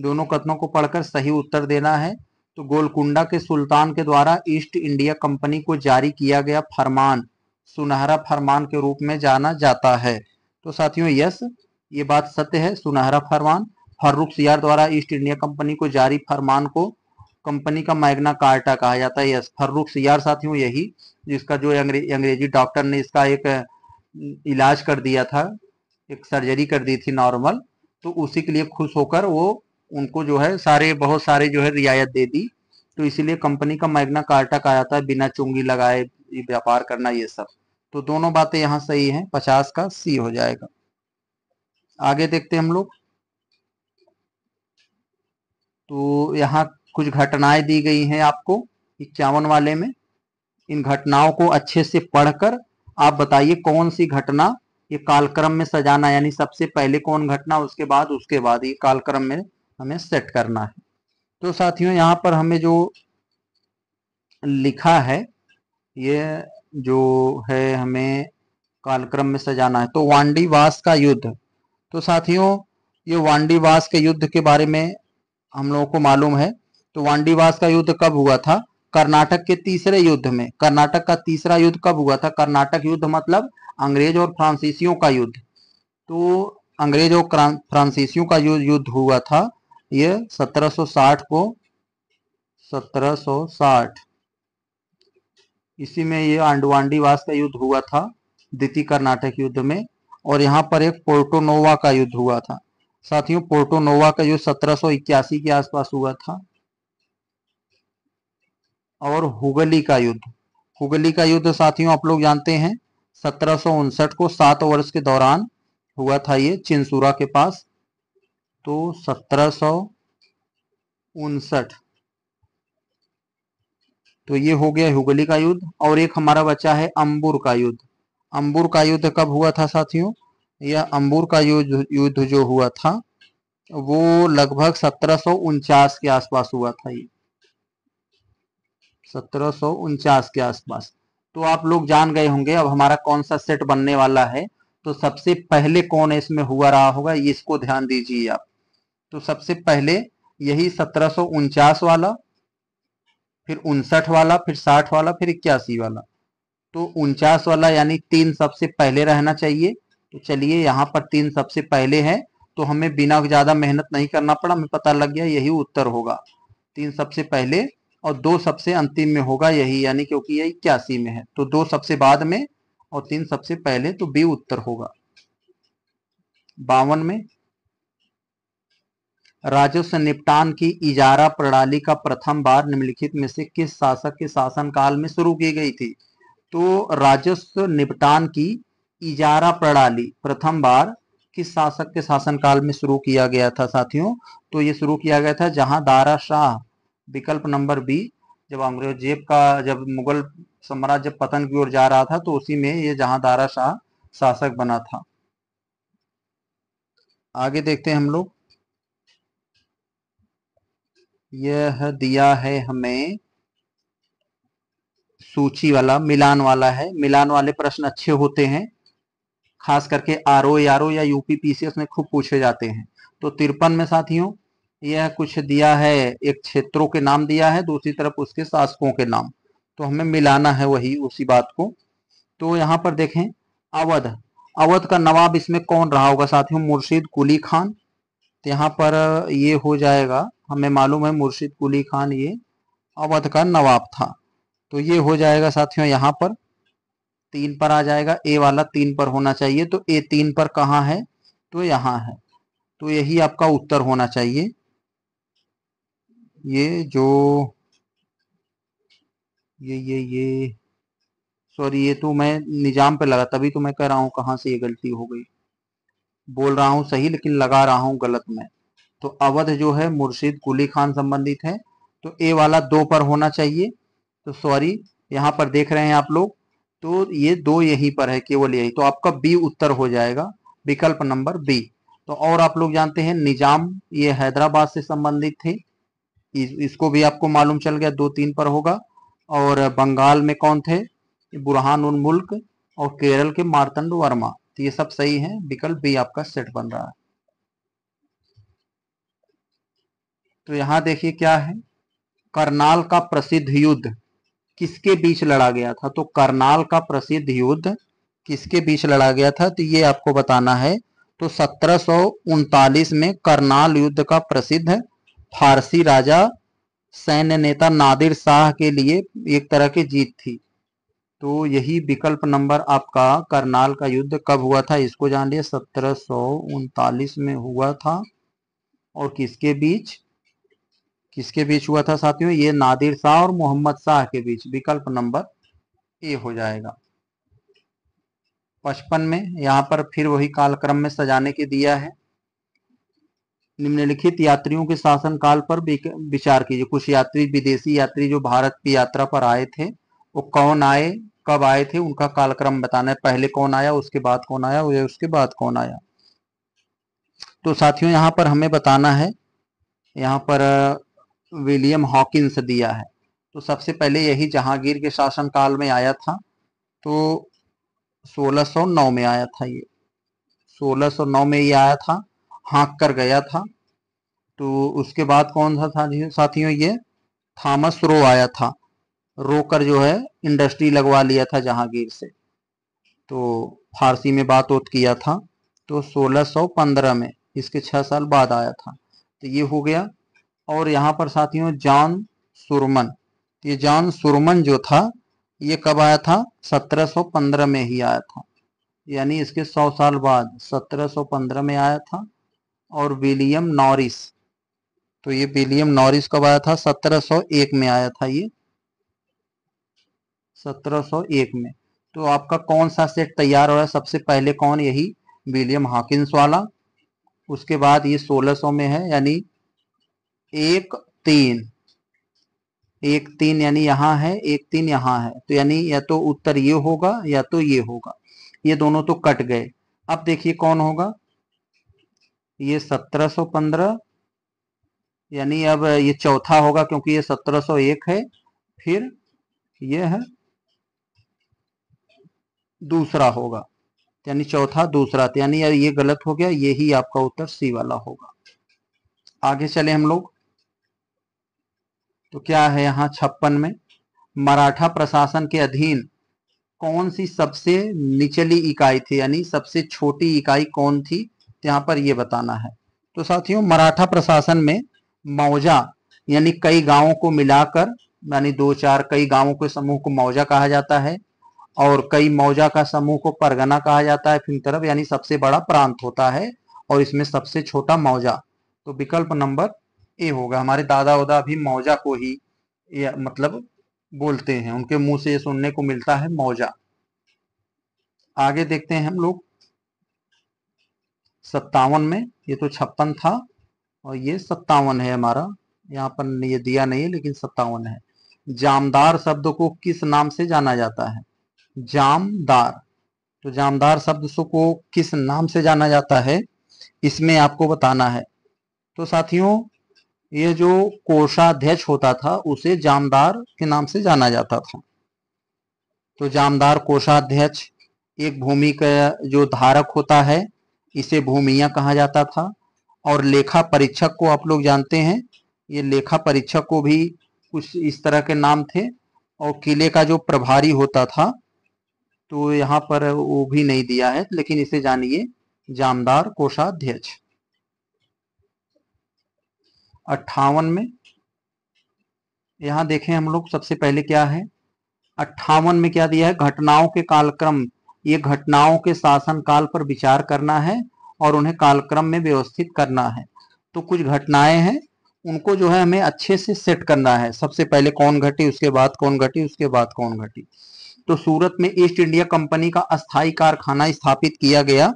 दोनों कथनों को पढ़कर सही उत्तर देना है तो गोलकुंडा के सुल्तान के द्वारा ईस्ट इंडिया कंपनी को जारी किया गया फरमान सुनहरा फरमान के रूप में जाना जाता है तो साथियों यस ये बात सत्य है सुनहरा फरमान फर्रुख सियार द्वारा ईस्ट इंडिया कंपनी को जारी फरमान को कंपनी का मैग्ना कार्टा कहा जाता है यस फर्रुख सियार साथियों यही जिसका जो अंग्रे, अंग्रेजी डॉक्टर ने इसका एक इलाज कर दिया था एक सर्जरी कर दी थी नॉर्मल तो उसी के लिए खुश होकर वो उनको जो है सारे बहुत सारे जो है रियायत दे दी तो इसीलिए कंपनी का मैग्ना कार्टा कहा जाता है बिना चुंगी लगाए व्यापार करना ये सब तो दोनों बातें यहाँ सही है पचास का सी हो जाएगा आगे देखते हम लोग तो यहाँ कुछ घटनाएं दी गई हैं आपको इक्यावन वाले में इन घटनाओं को अच्छे से पढ़कर आप बताइए कौन सी घटना ये कालक्रम में सजाना यानी सबसे पहले कौन घटना उसके बाद उसके बाद ये कालक्रम में हमें सेट करना है तो साथियों यहाँ पर हमें जो लिखा है ये जो है हमें कालक्रम में सजाना है तो वांडीवास का युद्ध तो साथियों ये वांडीवास के युद्ध के बारे में हम लोगों को मालूम है तो वांडीवास का युद्ध कब हुआ था कर्नाटक के तीसरे युद्ध में कर्नाटक का तीसरा युद्ध कब हुआ था कर्नाटक युद्ध मतलब अंग्रेज और फ्रांसीसियों का युद्ध तो अंग्रेज और फ्रांसीसियों का युद्ध हुआ था ये 1760 को 1760 इसी में ये आंडवांडीवास का युद्ध हुआ था द्वितीय कर्नाटक युद्ध में और यहाँ पर एक पोर्टोनोवा का युद्ध हुआ था साथियों पोर्टोनोवा का युद्ध सत्रह के आसपास हुआ था और हुगली का युद्ध हुगली का युद्ध साथियों आप लोग जानते हैं सत्रह को सात वर्ष के दौरान हुआ था ये चिंसूरा के पास तो सत्रह तो ये हो गया हुगली का युद्ध और एक हमारा बचा है अंबुर का युद्ध अंबुर का युद्ध कब हुआ था साथियों यह अंबुर का युद्ध युद्ध जो हुआ था वो लगभग सत्रह के आसपास हुआ था ये सत्रह के आसपास तो आप लोग जान गए होंगे अब हमारा कौन सा सेट बनने वाला है तो सबसे पहले कौन इसमें हुआ रहा होगा इसको ध्यान दीजिए आप तो सबसे पहले यही सत्रह वाला फिर उनसठ वाला फिर साठ वाला फिर इक्यासी वाला तो उनचास वाला यानी तीन सबसे पहले रहना चाहिए तो चलिए यहाँ पर तीन सबसे पहले है तो हमें बिना ज्यादा मेहनत नहीं करना पड़ा हमें पता लग गया यही उत्तर होगा तीन सबसे पहले और दो सबसे अंतिम में होगा यही यानी क्योंकि ये इक्यासी में है तो दो सबसे बाद में और तीन सबसे पहले तो बी उत्तर होगा बावन में राजस्व निपटान की इजारा प्रणाली का प्रथम बार निम्नलिखित में से किस शासक के शासनकाल में शुरू की गई थी तो राजस्व निपटान की इजारा प्रणाली प्रथम बार किस शासक के शासनकाल में शुरू किया गया था साथियों तो ये शुरू किया गया था जहां दारा शाह विकल्प नंबर बी जब औरंगजेब का जब मुगल साम्राज्य पतन की ओर जा रहा था तो उसी में ये जहां दारा शाह शासक बना था आगे देखते हैं हम लोग यह दिया है हमें सूची वाला मिलान वाला है मिलान वाले प्रश्न अच्छे होते हैं खास करके आर ओ आर ओ या यूपी पीसीएस में खूब पूछे जाते हैं तो तिरपन में साथियों यह कुछ दिया है एक क्षेत्रों के नाम दिया है दूसरी तरफ उसके शासकों के नाम तो हमें मिलाना है वही उसी बात को तो यहाँ पर देखें अवध अवध का नवाब इसमें कौन रहा होगा साथियों मुर्शिद कुली खान तो यहाँ पर ये हो जाएगा हमें मालूम है मुर्शिद कुली खान ये अवध का नवाब था तो ये हो जाएगा साथियों यहाँ पर तीन पर आ जाएगा ए वाला तीन पर होना चाहिए तो ए तीन पर कहाँ है तो यहाँ है तो यही आपका उत्तर होना चाहिए ये जो ये ये ये सॉरी ये तो मैं निजाम पे लगा तभी तो मैं कह रहा हूँ कहाँ से ये गलती हो गई बोल रहा हूँ सही लेकिन लगा रहा हूँ गलत में तो अवध जो है मुर्शिद कुली खान संबंधित है तो ए वाला दो पर होना चाहिए तो सॉरी यहाँ पर देख रहे हैं आप लोग तो ये दो यहीं पर है केवल यही तो आपका बी उत्तर हो जाएगा विकल्प नंबर बी तो और आप लोग जानते हैं निजाम ये हैदराबाद से संबंधित थे इस, इसको भी आपको मालूम चल गया दो तीन पर होगा और बंगाल में कौन थे बुरहान उन मुल्क और केरल के मारतंड वर्मा तो ये सब सही है विकल्प भी आपका सेट बन रहा है तो यहां देखिए क्या है करनाल का प्रसिद्ध युद्ध किसके बीच लड़ा गया था तो करनाल का प्रसिद्ध युद्ध किसके बीच लड़ा गया था तो ये आपको बताना है तो सत्रह में करनाल युद्ध का प्रसिद्ध फारसी राजा सैन्य नेता नादिर शाह के लिए एक तरह की जीत थी तो यही विकल्प नंबर आपका करनाल का युद्ध कब हुआ था इसको जान लिया सत्रह में हुआ था और किसके बीच किसके बीच हुआ था साथियों ये नादिर शाह और मोहम्मद शाह के बीच विकल्प नंबर ए हो जाएगा पचपन में यहाँ पर फिर वही कालक्रम में सजाने के दिया है निम्नलिखित यात्रियों के शासन काल पर विचार कीजिए कुछ यात्री विदेशी यात्री जो भारत की यात्रा पर आए थे वो कौन आए कब आए थे उनका कालक्रम बताना है पहले कौन आया उसके बाद कौन आया या उसके बाद कौन आया तो साथियों यहाँ पर हमें बताना है यहाँ पर विलियम हॉकिंस दिया है तो सबसे पहले यही जहांगीर के शासन काल में आया था तो 1609 में आया था ये 1609 में ये आया था हाँक कर गया था तो उसके बाद कौन सा साथियों साथियों ये थामस रो आया था रोकर जो है इंडस्ट्री लगवा लिया था जहांगीर से तो फारसी में बात उत किया था तो 1615 में इसके छह साल बाद आया था तो ये हो गया और यहाँ पर साथियों जॉन सुरमन तो ये जॉन सुरमन जो था ये कब आया था 1715 में ही आया था यानी इसके 100 साल बाद 1715 में आया था और विलियम नॉरिस तो ये विलियम नॉरिस कब आया था 1701 में आया था ये 1701 में तो आपका कौन सा सेट तैयार हो रहा है सबसे पहले कौन यही विलियम हॉकिंस वाला उसके बाद ये 1600 में है यानी एक तीन एक तीन यानी यहां है एक तीन यहां है तो यानी या तो उत्तर ये होगा या तो ये होगा ये दोनों तो कट गए अब देखिए कौन होगा ये 1715 यानी अब ये चौथा होगा क्योंकि ये 1701 है फिर ये है दूसरा होगा यानी चौथा दूसरा तो यानी ये गलत हो गया ये ही आपका उत्तर सी वाला होगा आगे चले हम लोग तो क्या है यहाँ छप्पन में मराठा प्रशासन के अधीन कौन सी सबसे निचली इकाई थी यानी सबसे छोटी इकाई कौन थी यहाँ पर ये बताना है तो साथियों मराठा प्रशासन में मौजा यानी कई गांवों को मिलाकर यानी दो चार कई गांवों के समूह को मौजा कहा जाता है और कई मौजा का समूह को परगना कहा जाता है फिर तरफ यानी सबसे बड़ा प्रांत होता है और इसमें सबसे छोटा मौजा तो विकल्प नंबर ए होगा हमारे दादा उदा भी मौजा को ही मतलब बोलते हैं उनके मुंह से ये सुनने को मिलता है मौजा आगे देखते हैं हम लोग सत्तावन में ये तो छप्पन था और ये सत्तावन है हमारा यहाँ पर ये दिया नहीं है लेकिन सत्तावन है जामदार शब्द को किस नाम से जाना जाता है जामदार तो जामदार शब्द को किस नाम से जाना जाता है इसमें आपको बताना है तो साथियों ये जो कोषाध्यक्ष होता था उसे जामदार के नाम से जाना जाता था तो जामदार कोषाध्यक्ष एक भूमि का जो धारक होता है इसे भूमिया कहा जाता था और लेखा परीक्षक को आप लोग जानते हैं ये लेखा परीक्षक को भी कुछ इस तरह के नाम थे और किले का जो प्रभारी होता था तो यहाँ पर वो भी नहीं दिया है लेकिन इसे जानिए जामदार कोषाध्यक्ष अट्ठावन में यहाँ देखें हम लोग सबसे पहले क्या है अट्ठावन में क्या दिया है घटनाओं के कालक्रम ये घटनाओं के शासन काल पर विचार करना है और उन्हें कालक्रम में व्यवस्थित करना है तो कुछ घटनाएं हैं उनको जो है हमें अच्छे से सेट करना है सबसे पहले कौन घटी उसके बाद कौन घटी उसके बाद कौन घटी तो सूरत में ईस्ट इंडिया कंपनी का अस्थाई कारखाना स्थापित किया गया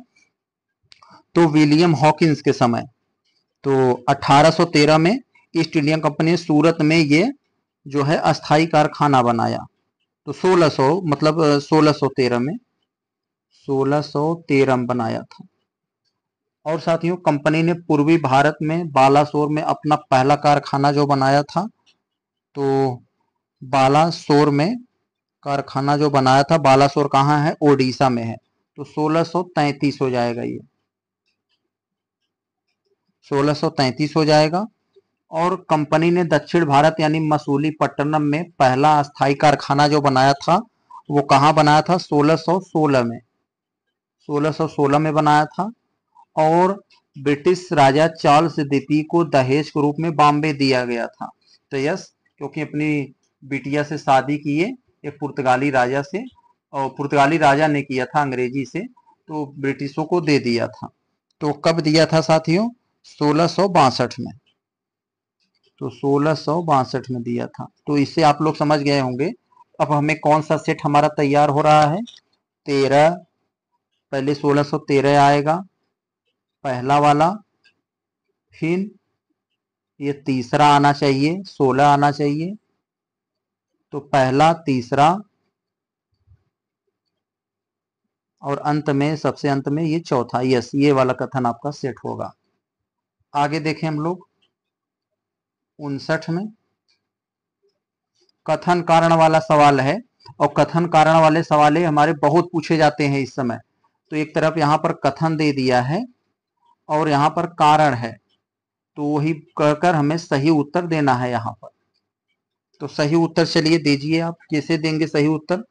तो विलियम हॉकिंस के समय तो 1813 में ईस्ट इंडिया कंपनी सूरत में ये जो है अस्थाई कारखाना बनाया तो 1600 मतलब 1613 में सोलह में बनाया था और साथियों कंपनी ने पूर्वी भारत में बालासोर में अपना पहला कारखाना जो बनाया था तो बालासोर में कारखाना जो बनाया था बालासोर कहाँ है ओडिशा में है तो 1633 हो जाएगा ये 1633 हो जाएगा और कंपनी ने दक्षिण भारत यानी मसूली पट्टनम में पहला अस्थाई कारखाना जो बनाया था वो कहाँ बनाया था 1616 में 1616 में बनाया था और ब्रिटिश राजा चार्ल्स द्वितीय को दहेज के रूप में बॉम्बे दिया गया था तो यस क्योंकि अपनी बिटिया से शादी किए एक पुर्तगाली राजा से और पुर्तगाली राजा ने किया था अंग्रेजी से तो ब्रिटिशों को दे दिया था तो कब दिया था साथियों सोलह में तो सोलह में दिया था तो इससे आप लोग समझ गए होंगे अब हमें कौन सा सेट हमारा तैयार हो रहा है तेरह पहले 1613 आएगा पहला वाला फिर ये तीसरा आना चाहिए 16 आना चाहिए तो पहला तीसरा और अंत में सबसे अंत में ये चौथा यस ये वाला कथन आपका सेट होगा आगे देखें हम लोग उनसठ में कथन कारण वाला सवाल है और कथन कारण वाले सवाले हमारे बहुत पूछे जाते हैं इस समय तो एक तरफ यहाँ पर कथन दे दिया है और यहाँ पर कारण है तो वही कहकर हमें सही उत्तर देना है यहां पर तो सही उत्तर चलिए दीजिए आप कैसे देंगे सही उत्तर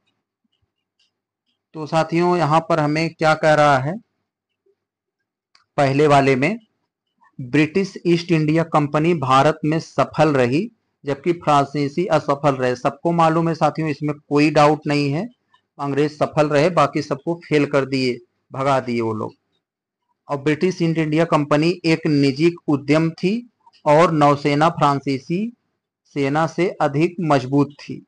तो साथियों यहाँ पर हमें क्या कह रहा है पहले वाले में British East India company Bharat में सफल रही जबकि फ्रांसीसी असफल रहे सबको मालूम है साथियों इसमें कोई डाउट नहीं है अंग्रेज सफल रहे बाकी सबको फेल कर दिए भगा दिए वो लोग और ब्रिटिश ईस्ट इंडिया कंपनी एक निजी उद्यम थी और नौसेना फ्रांसीसी सेना से अधिक मजबूत थी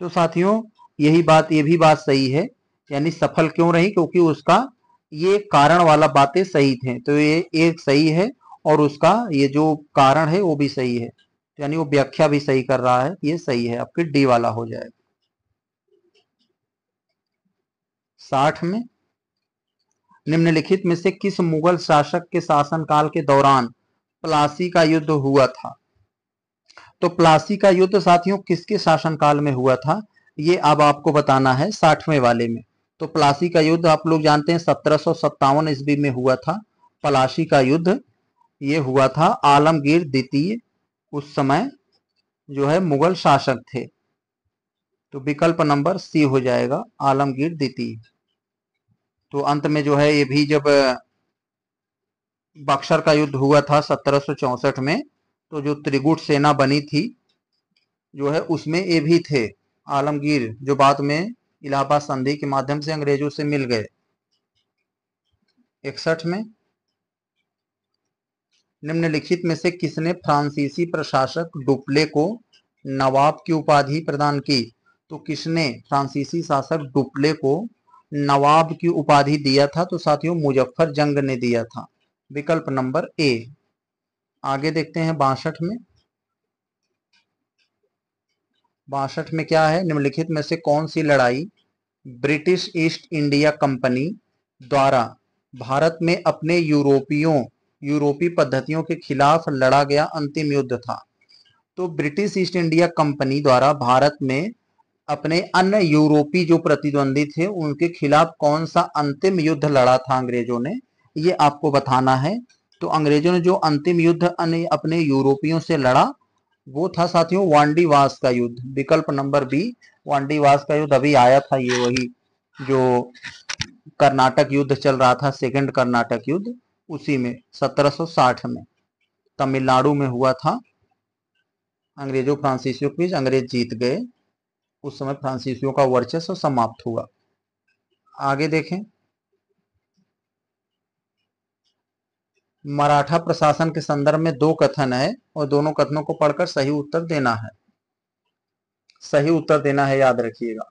तो साथियों यही बात ये भी बात सही है यानी सफल क्यों रही क्योंकि उसका ये कारण वाला बातें सही थे तो ये एक सही है और उसका ये जो कारण है वो भी सही है तो यानी वो व्याख्या भी सही कर रहा है ये सही है आपके डी वाला हो जाएगा साठ में निम्नलिखित में से किस मुगल शासक के शासनकाल के दौरान प्लासी का युद्ध हुआ था तो प्लासी का युद्ध साथियों किसके शासनकाल में हुआ था ये अब आपको बताना है साठवें वाले में तो प्लासी का युद्ध आप लोग जानते हैं सत्रह सत्तावन ईस्वी में हुआ था प्लासी का युद्ध ये हुआ था आलमगीर द्वितीय उस समय जो है मुगल शासक थे तो विकल्प नंबर सी हो जाएगा आलमगीर द्वितीय तो अंत में जो है ये भी जब बक्सर का युद्ध हुआ था सत्रह में तो जो त्रिगुट सेना बनी थी जो है उसमें ये भी थे आलमगीर जो बाद में इलाहाबाद संधि के माध्यम से अंग्रेजों से मिल गए इकसठ में निम्नलिखित में से किसने फ्रांसीसी प्रशासक डुप्ले को नवाब की उपाधि प्रदान की तो किसने फ्रांसीसी शासक डुप्ले को नवाब की उपाधि दिया था तो साथियों मुजफ्फर जंग ने दिया था विकल्प नंबर ए आगे देखते हैं बासठ में बासठ में क्या है निम्नलिखित में से कौन सी लड़ाई ब्रिटिश ईस्ट इंडिया कंपनी द्वारा भारत में अपने यूरोपियों यूरोपी पद्धतियों के खिलाफ लड़ा गया अंतिम युद्ध था तो ब्रिटिश ईस्ट इंडिया कंपनी द्वारा भारत में अपने अन्य यूरोपीय जो प्रतिद्वंदी थे उनके खिलाफ कौन सा अंतिम युद्ध लड़ा था अंग्रेजों ने ये आपको बताना है तो अंग्रेजों ने जो अंतिम युद्ध अपने यूरोपियों से लड़ा वो था साथियों वांडीवास का युद्ध विकल्प नंबर बी वांडीवास का युद्ध अभी आया था ये वही जो कर्नाटक युद्ध चल रहा था सेकंड कर्नाटक युद्ध उसी में 1760 में तमिलनाडु में हुआ था अंग्रेजों फ्रांसीसियों के बीच अंग्रेज जीत गए उस समय फ्रांसीसियों का वर्चस्व समाप्त हुआ आगे देखें मराठा प्रशासन के संदर्भ में दो कथन है और दोनों कथनों को पढ़कर सही उत्तर देना है सही उत्तर देना है याद रखिएगा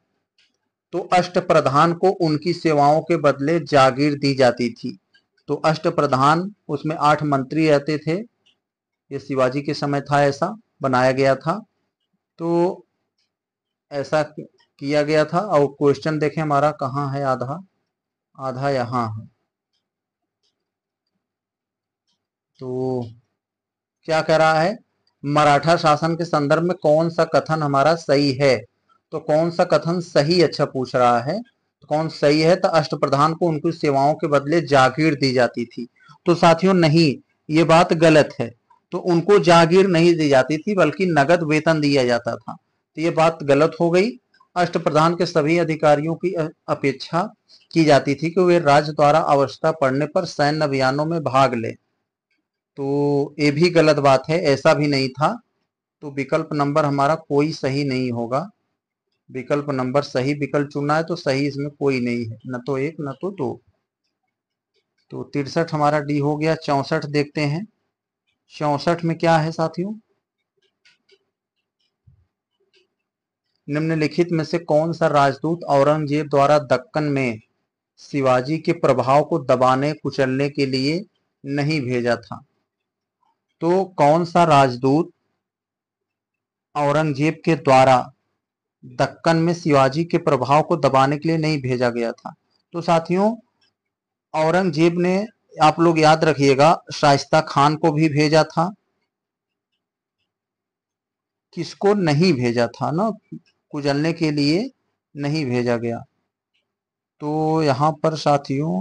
तो अष्ट प्रधान को उनकी सेवाओं के बदले जागीर दी जाती थी तो अष्ट प्रधान उसमें आठ मंत्री रहते थे ये शिवाजी के समय था ऐसा बनाया गया था तो ऐसा किया गया था और क्वेश्चन देखें हमारा कहाँ है आधा आधा यहाँ है तो क्या कह रहा है मराठा शासन के संदर्भ में कौन सा कथन हमारा सही है तो कौन सा कथन सही अच्छा पूछ रहा है तो कौन सही है तो अष्ट प्रधान को उनकी सेवाओं के बदले जागीर दी जाती थी तो साथियों नहीं ये बात गलत है तो उनको जागीर नहीं दी जाती थी बल्कि नगद वेतन दिया जाता था तो ये बात गलत हो गई अष्ट प्रधान के सभी अधिकारियों की अपेक्षा की जाती थी कि वे राज्य द्वारा आवश्यकता पड़ने पर सैन्य अभियानों में भाग लें तो ये भी गलत बात है ऐसा भी नहीं था तो विकल्प नंबर हमारा कोई सही नहीं होगा विकल्प नंबर सही विकल्प चुनना है तो सही इसमें कोई नहीं है न तो एक न तो दो तो तिरसठ हमारा डी हो गया चौसठ देखते हैं चौसठ में क्या है साथियों निम्नलिखित में से कौन सा राजदूत औरंगजेब द्वारा दक्कन में शिवाजी के प्रभाव को दबाने कुचलने के लिए नहीं भेजा था तो कौन सा राजदूत औरंगजेब के द्वारा दक्कन में शिवाजी के प्रभाव को दबाने के लिए नहीं भेजा गया था तो साथियों औरंगजेब ने आप लोग याद रखिएगा शाइस्ता खान को भी भेजा था किसको नहीं भेजा था ना कुचलने के लिए नहीं भेजा गया तो यहाँ पर साथियों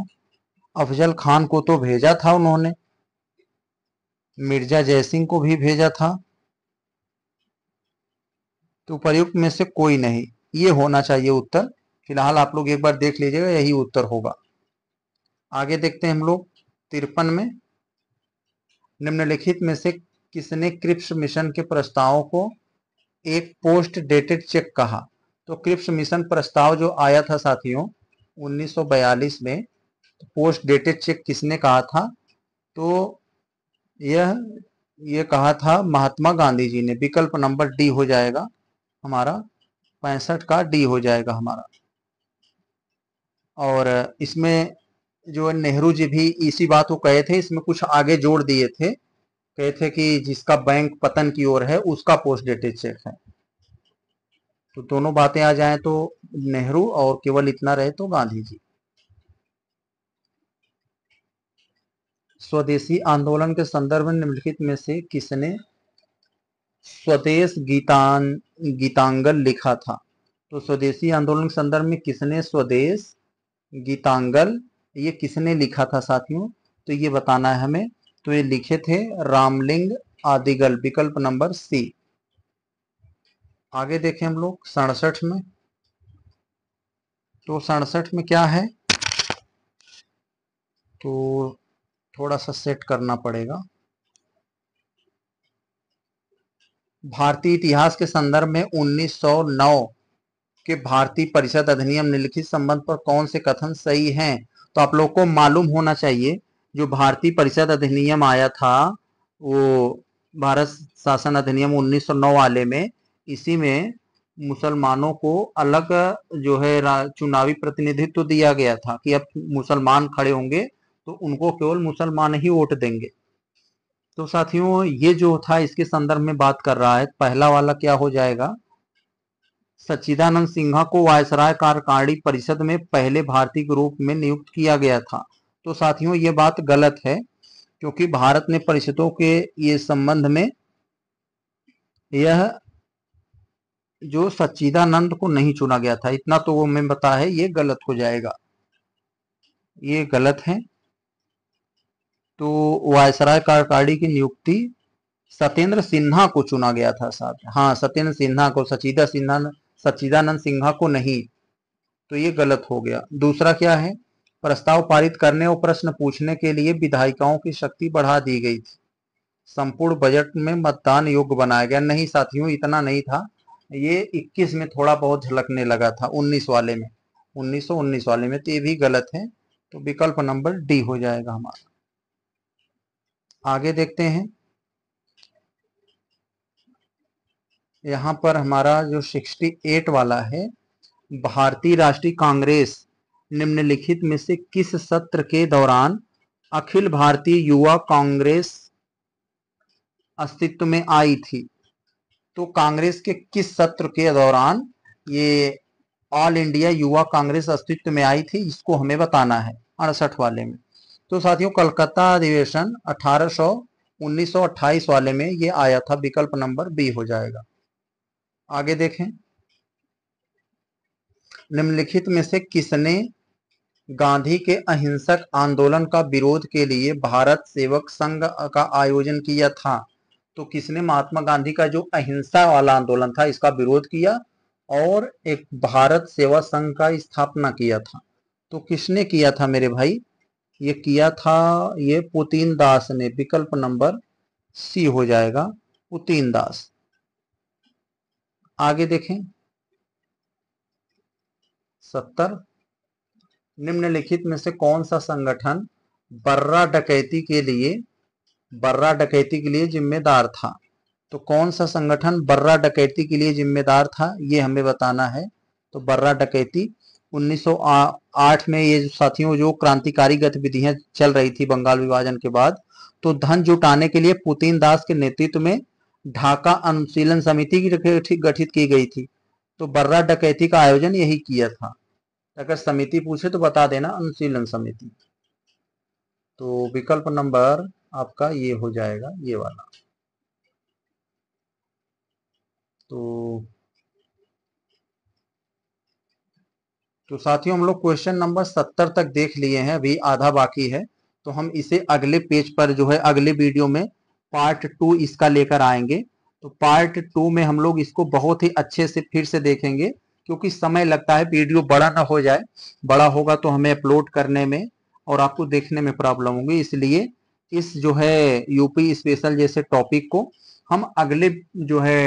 अफजल खान को तो भेजा था उन्होंने मिर्जा जयसिंह को भी भेजा था तो उपयुक्त में से कोई नहीं ये होना चाहिए उत्तर फिलहाल आप लोग एक बार देख लीजिएगा यही उत्तर होगा आगे देखते हैं हम लोग तिरपन में निम्नलिखित में से किसने क्रिप्स मिशन के प्रस्तावों को एक पोस्ट डेटेड चेक कहा तो क्रिप्स मिशन प्रस्ताव जो आया था साथियों 1942 में तो पोस्ट डेटेड चेक किसने कहा था तो यह ये कहा था महात्मा गांधी जी ने विकल्प नंबर डी हो जाएगा हमारा पैंसठ का डी हो जाएगा हमारा और इसमें जो नेहरू जी भी इसी बात को कहे थे इसमें कुछ आगे जोड़ दिए थे कहे थे कि जिसका बैंक पतन की ओर है उसका पोस्ट डेटेड चेक है तो दोनों बातें आ जाएं तो नेहरू और केवल इतना रहे तो गांधी जी स्वदेशी आंदोलन के संदर्भ में निम्नलिखित में से किसने स्वदेश गीतान गीतांगल लिखा था तो स्वदेशी आंदोलन के संदर्भ में किसने स्वदेश गीतांगल ये किसने लिखा था साथियों तो ये बताना है हमें तो ये लिखे थे रामलिंग आदिगल विकल्प नंबर सी आगे देखें हम लोग सड़सठ में तो सड़सठ में क्या है तो थोड़ा सा सेट करना पड़ेगा भारतीय इतिहास के संदर्भ में 1909 के भारतीय परिषद अधिनियम निलिखित संबंध पर कौन से कथन सही हैं तो आप लोग को मालूम होना चाहिए जो भारतीय परिषद अधिनियम आया था वो भारत शासन अधिनियम 1909 वाले में इसी में मुसलमानों को अलग जो है चुनावी प्रतिनिधित्व दिया गया था कि अब मुसलमान खड़े होंगे तो उनको केवल मुसलमान ही वोट देंगे तो साथियों ये जो था इसके संदर्भ में बात कर रहा है पहला वाला क्या हो जाएगा सच्चिदानंद सिन्हा को वायसराय कार्यकारिणी परिषद में पहले भारतीय के रूप में नियुक्त किया गया था तो साथियों ये बात गलत है क्योंकि भारत ने परिषदों के ये संबंध में यह जो सच्चिदानंद को नहीं चुना गया था इतना तो वो मैं बता है ये गलत हो जाएगा ये गलत है तो वायसराय कारकाड़ी की नियुक्ति सत्येंद्र सिन्हा को चुना गया था साथ हाँ सत्येंद्र सिन्हा को सचिदा सिन्हा सचिदानंद सिन्हा को नहीं तो ये गलत हो गया दूसरा क्या है प्रस्ताव पारित करने और प्रश्न पूछने के लिए विधायिकाओं की शक्ति बढ़ा दी गई थी संपूर्ण बजट में मतदान योग्य बनाया गया नहीं साथियों इतना नहीं था ये 21 में थोड़ा बहुत झलकने लगा था 19 वाले में 1919 वाले में तो ये भी गलत है तो विकल्प नंबर डी हो जाएगा हमारा आगे देखते हैं यहाँ पर हमारा जो 68 वाला है भारतीय राष्ट्रीय कांग्रेस निम्नलिखित में से किस सत्र के दौरान अखिल भारतीय युवा कांग्रेस अस्तित्व में आई थी तो कांग्रेस के किस सत्र के दौरान ये ऑल इंडिया युवा कांग्रेस अस्तित्व में आई थी इसको हमें बताना है अड़सठ वाले में तो साथियों कलकत्ता अधिवेशन 1800 1928 वाले में ये आया था विकल्प नंबर बी हो जाएगा आगे देखें निम्नलिखित में से किसने गांधी के अहिंसक आंदोलन का विरोध के लिए भारत सेवक संघ का आयोजन किया था तो किसने महात्मा गांधी का जो अहिंसा वाला आंदोलन था इसका विरोध किया और एक भारत सेवा संघ का स्थापना किया था तो किसने किया था मेरे भाई ये किया था ये पुतीन दास ने विकल्प नंबर सी हो जाएगा पुतीन दास आगे देखें सत्तर निम्नलिखित में से कौन सा संगठन बर्रा डकैती के लिए बर्रा डकैती के लिए जिम्मेदार था तो कौन सा संगठन बर्रा डकैती के लिए जिम्मेदार था ये हमें बताना है तो बर्रा डकैती 1908 में ये साथियों जो क्रांतिकारी गतिविधियां चल रही थी बंगाल विभाजन के बाद तो धन जुटाने के लिए पुतीन दास के नेतृत्व में ढाका अनुशीलन समिति की गठित की गई थी तो बर्रा डकैती का आयोजन यही किया था अगर समिति पूछे तो बता देना अनुशीलन समिति तो विकल्प नंबर आपका ये हो जाएगा ये वाला तो तो साथियों हम लोग क्वेश्चन नंबर सत्तर तक देख लिए हैं अभी आधा बाकी है तो हम इसे अगले पेज पर जो है अगले वीडियो में पार्ट टू इसका लेकर आएंगे तो पार्ट टू में हम लोग इसको बहुत ही अच्छे से फिर से देखेंगे क्योंकि समय लगता है वीडियो बड़ा ना हो जाए बड़ा होगा तो हमें अपलोड करने में और आपको देखने में प्रॉब्लम होगी इसलिए इस जो है यूपी स्पेशल जैसे टॉपिक को हम अगले जो है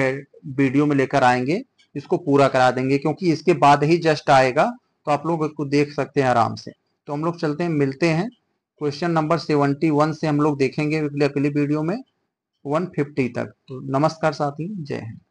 वीडियो में लेकर आएंगे इसको पूरा करा देंगे क्योंकि इसके बाद ही जस्ट आएगा तो आप लोग इसको देख सकते हैं आराम से तो हम लोग चलते हैं मिलते हैं क्वेश्चन नंबर सेवेंटी वन से हम लोग देखेंगे अगले वीडियो में वन फिफ्टी तक तो नमस्कार साथी जय हिंद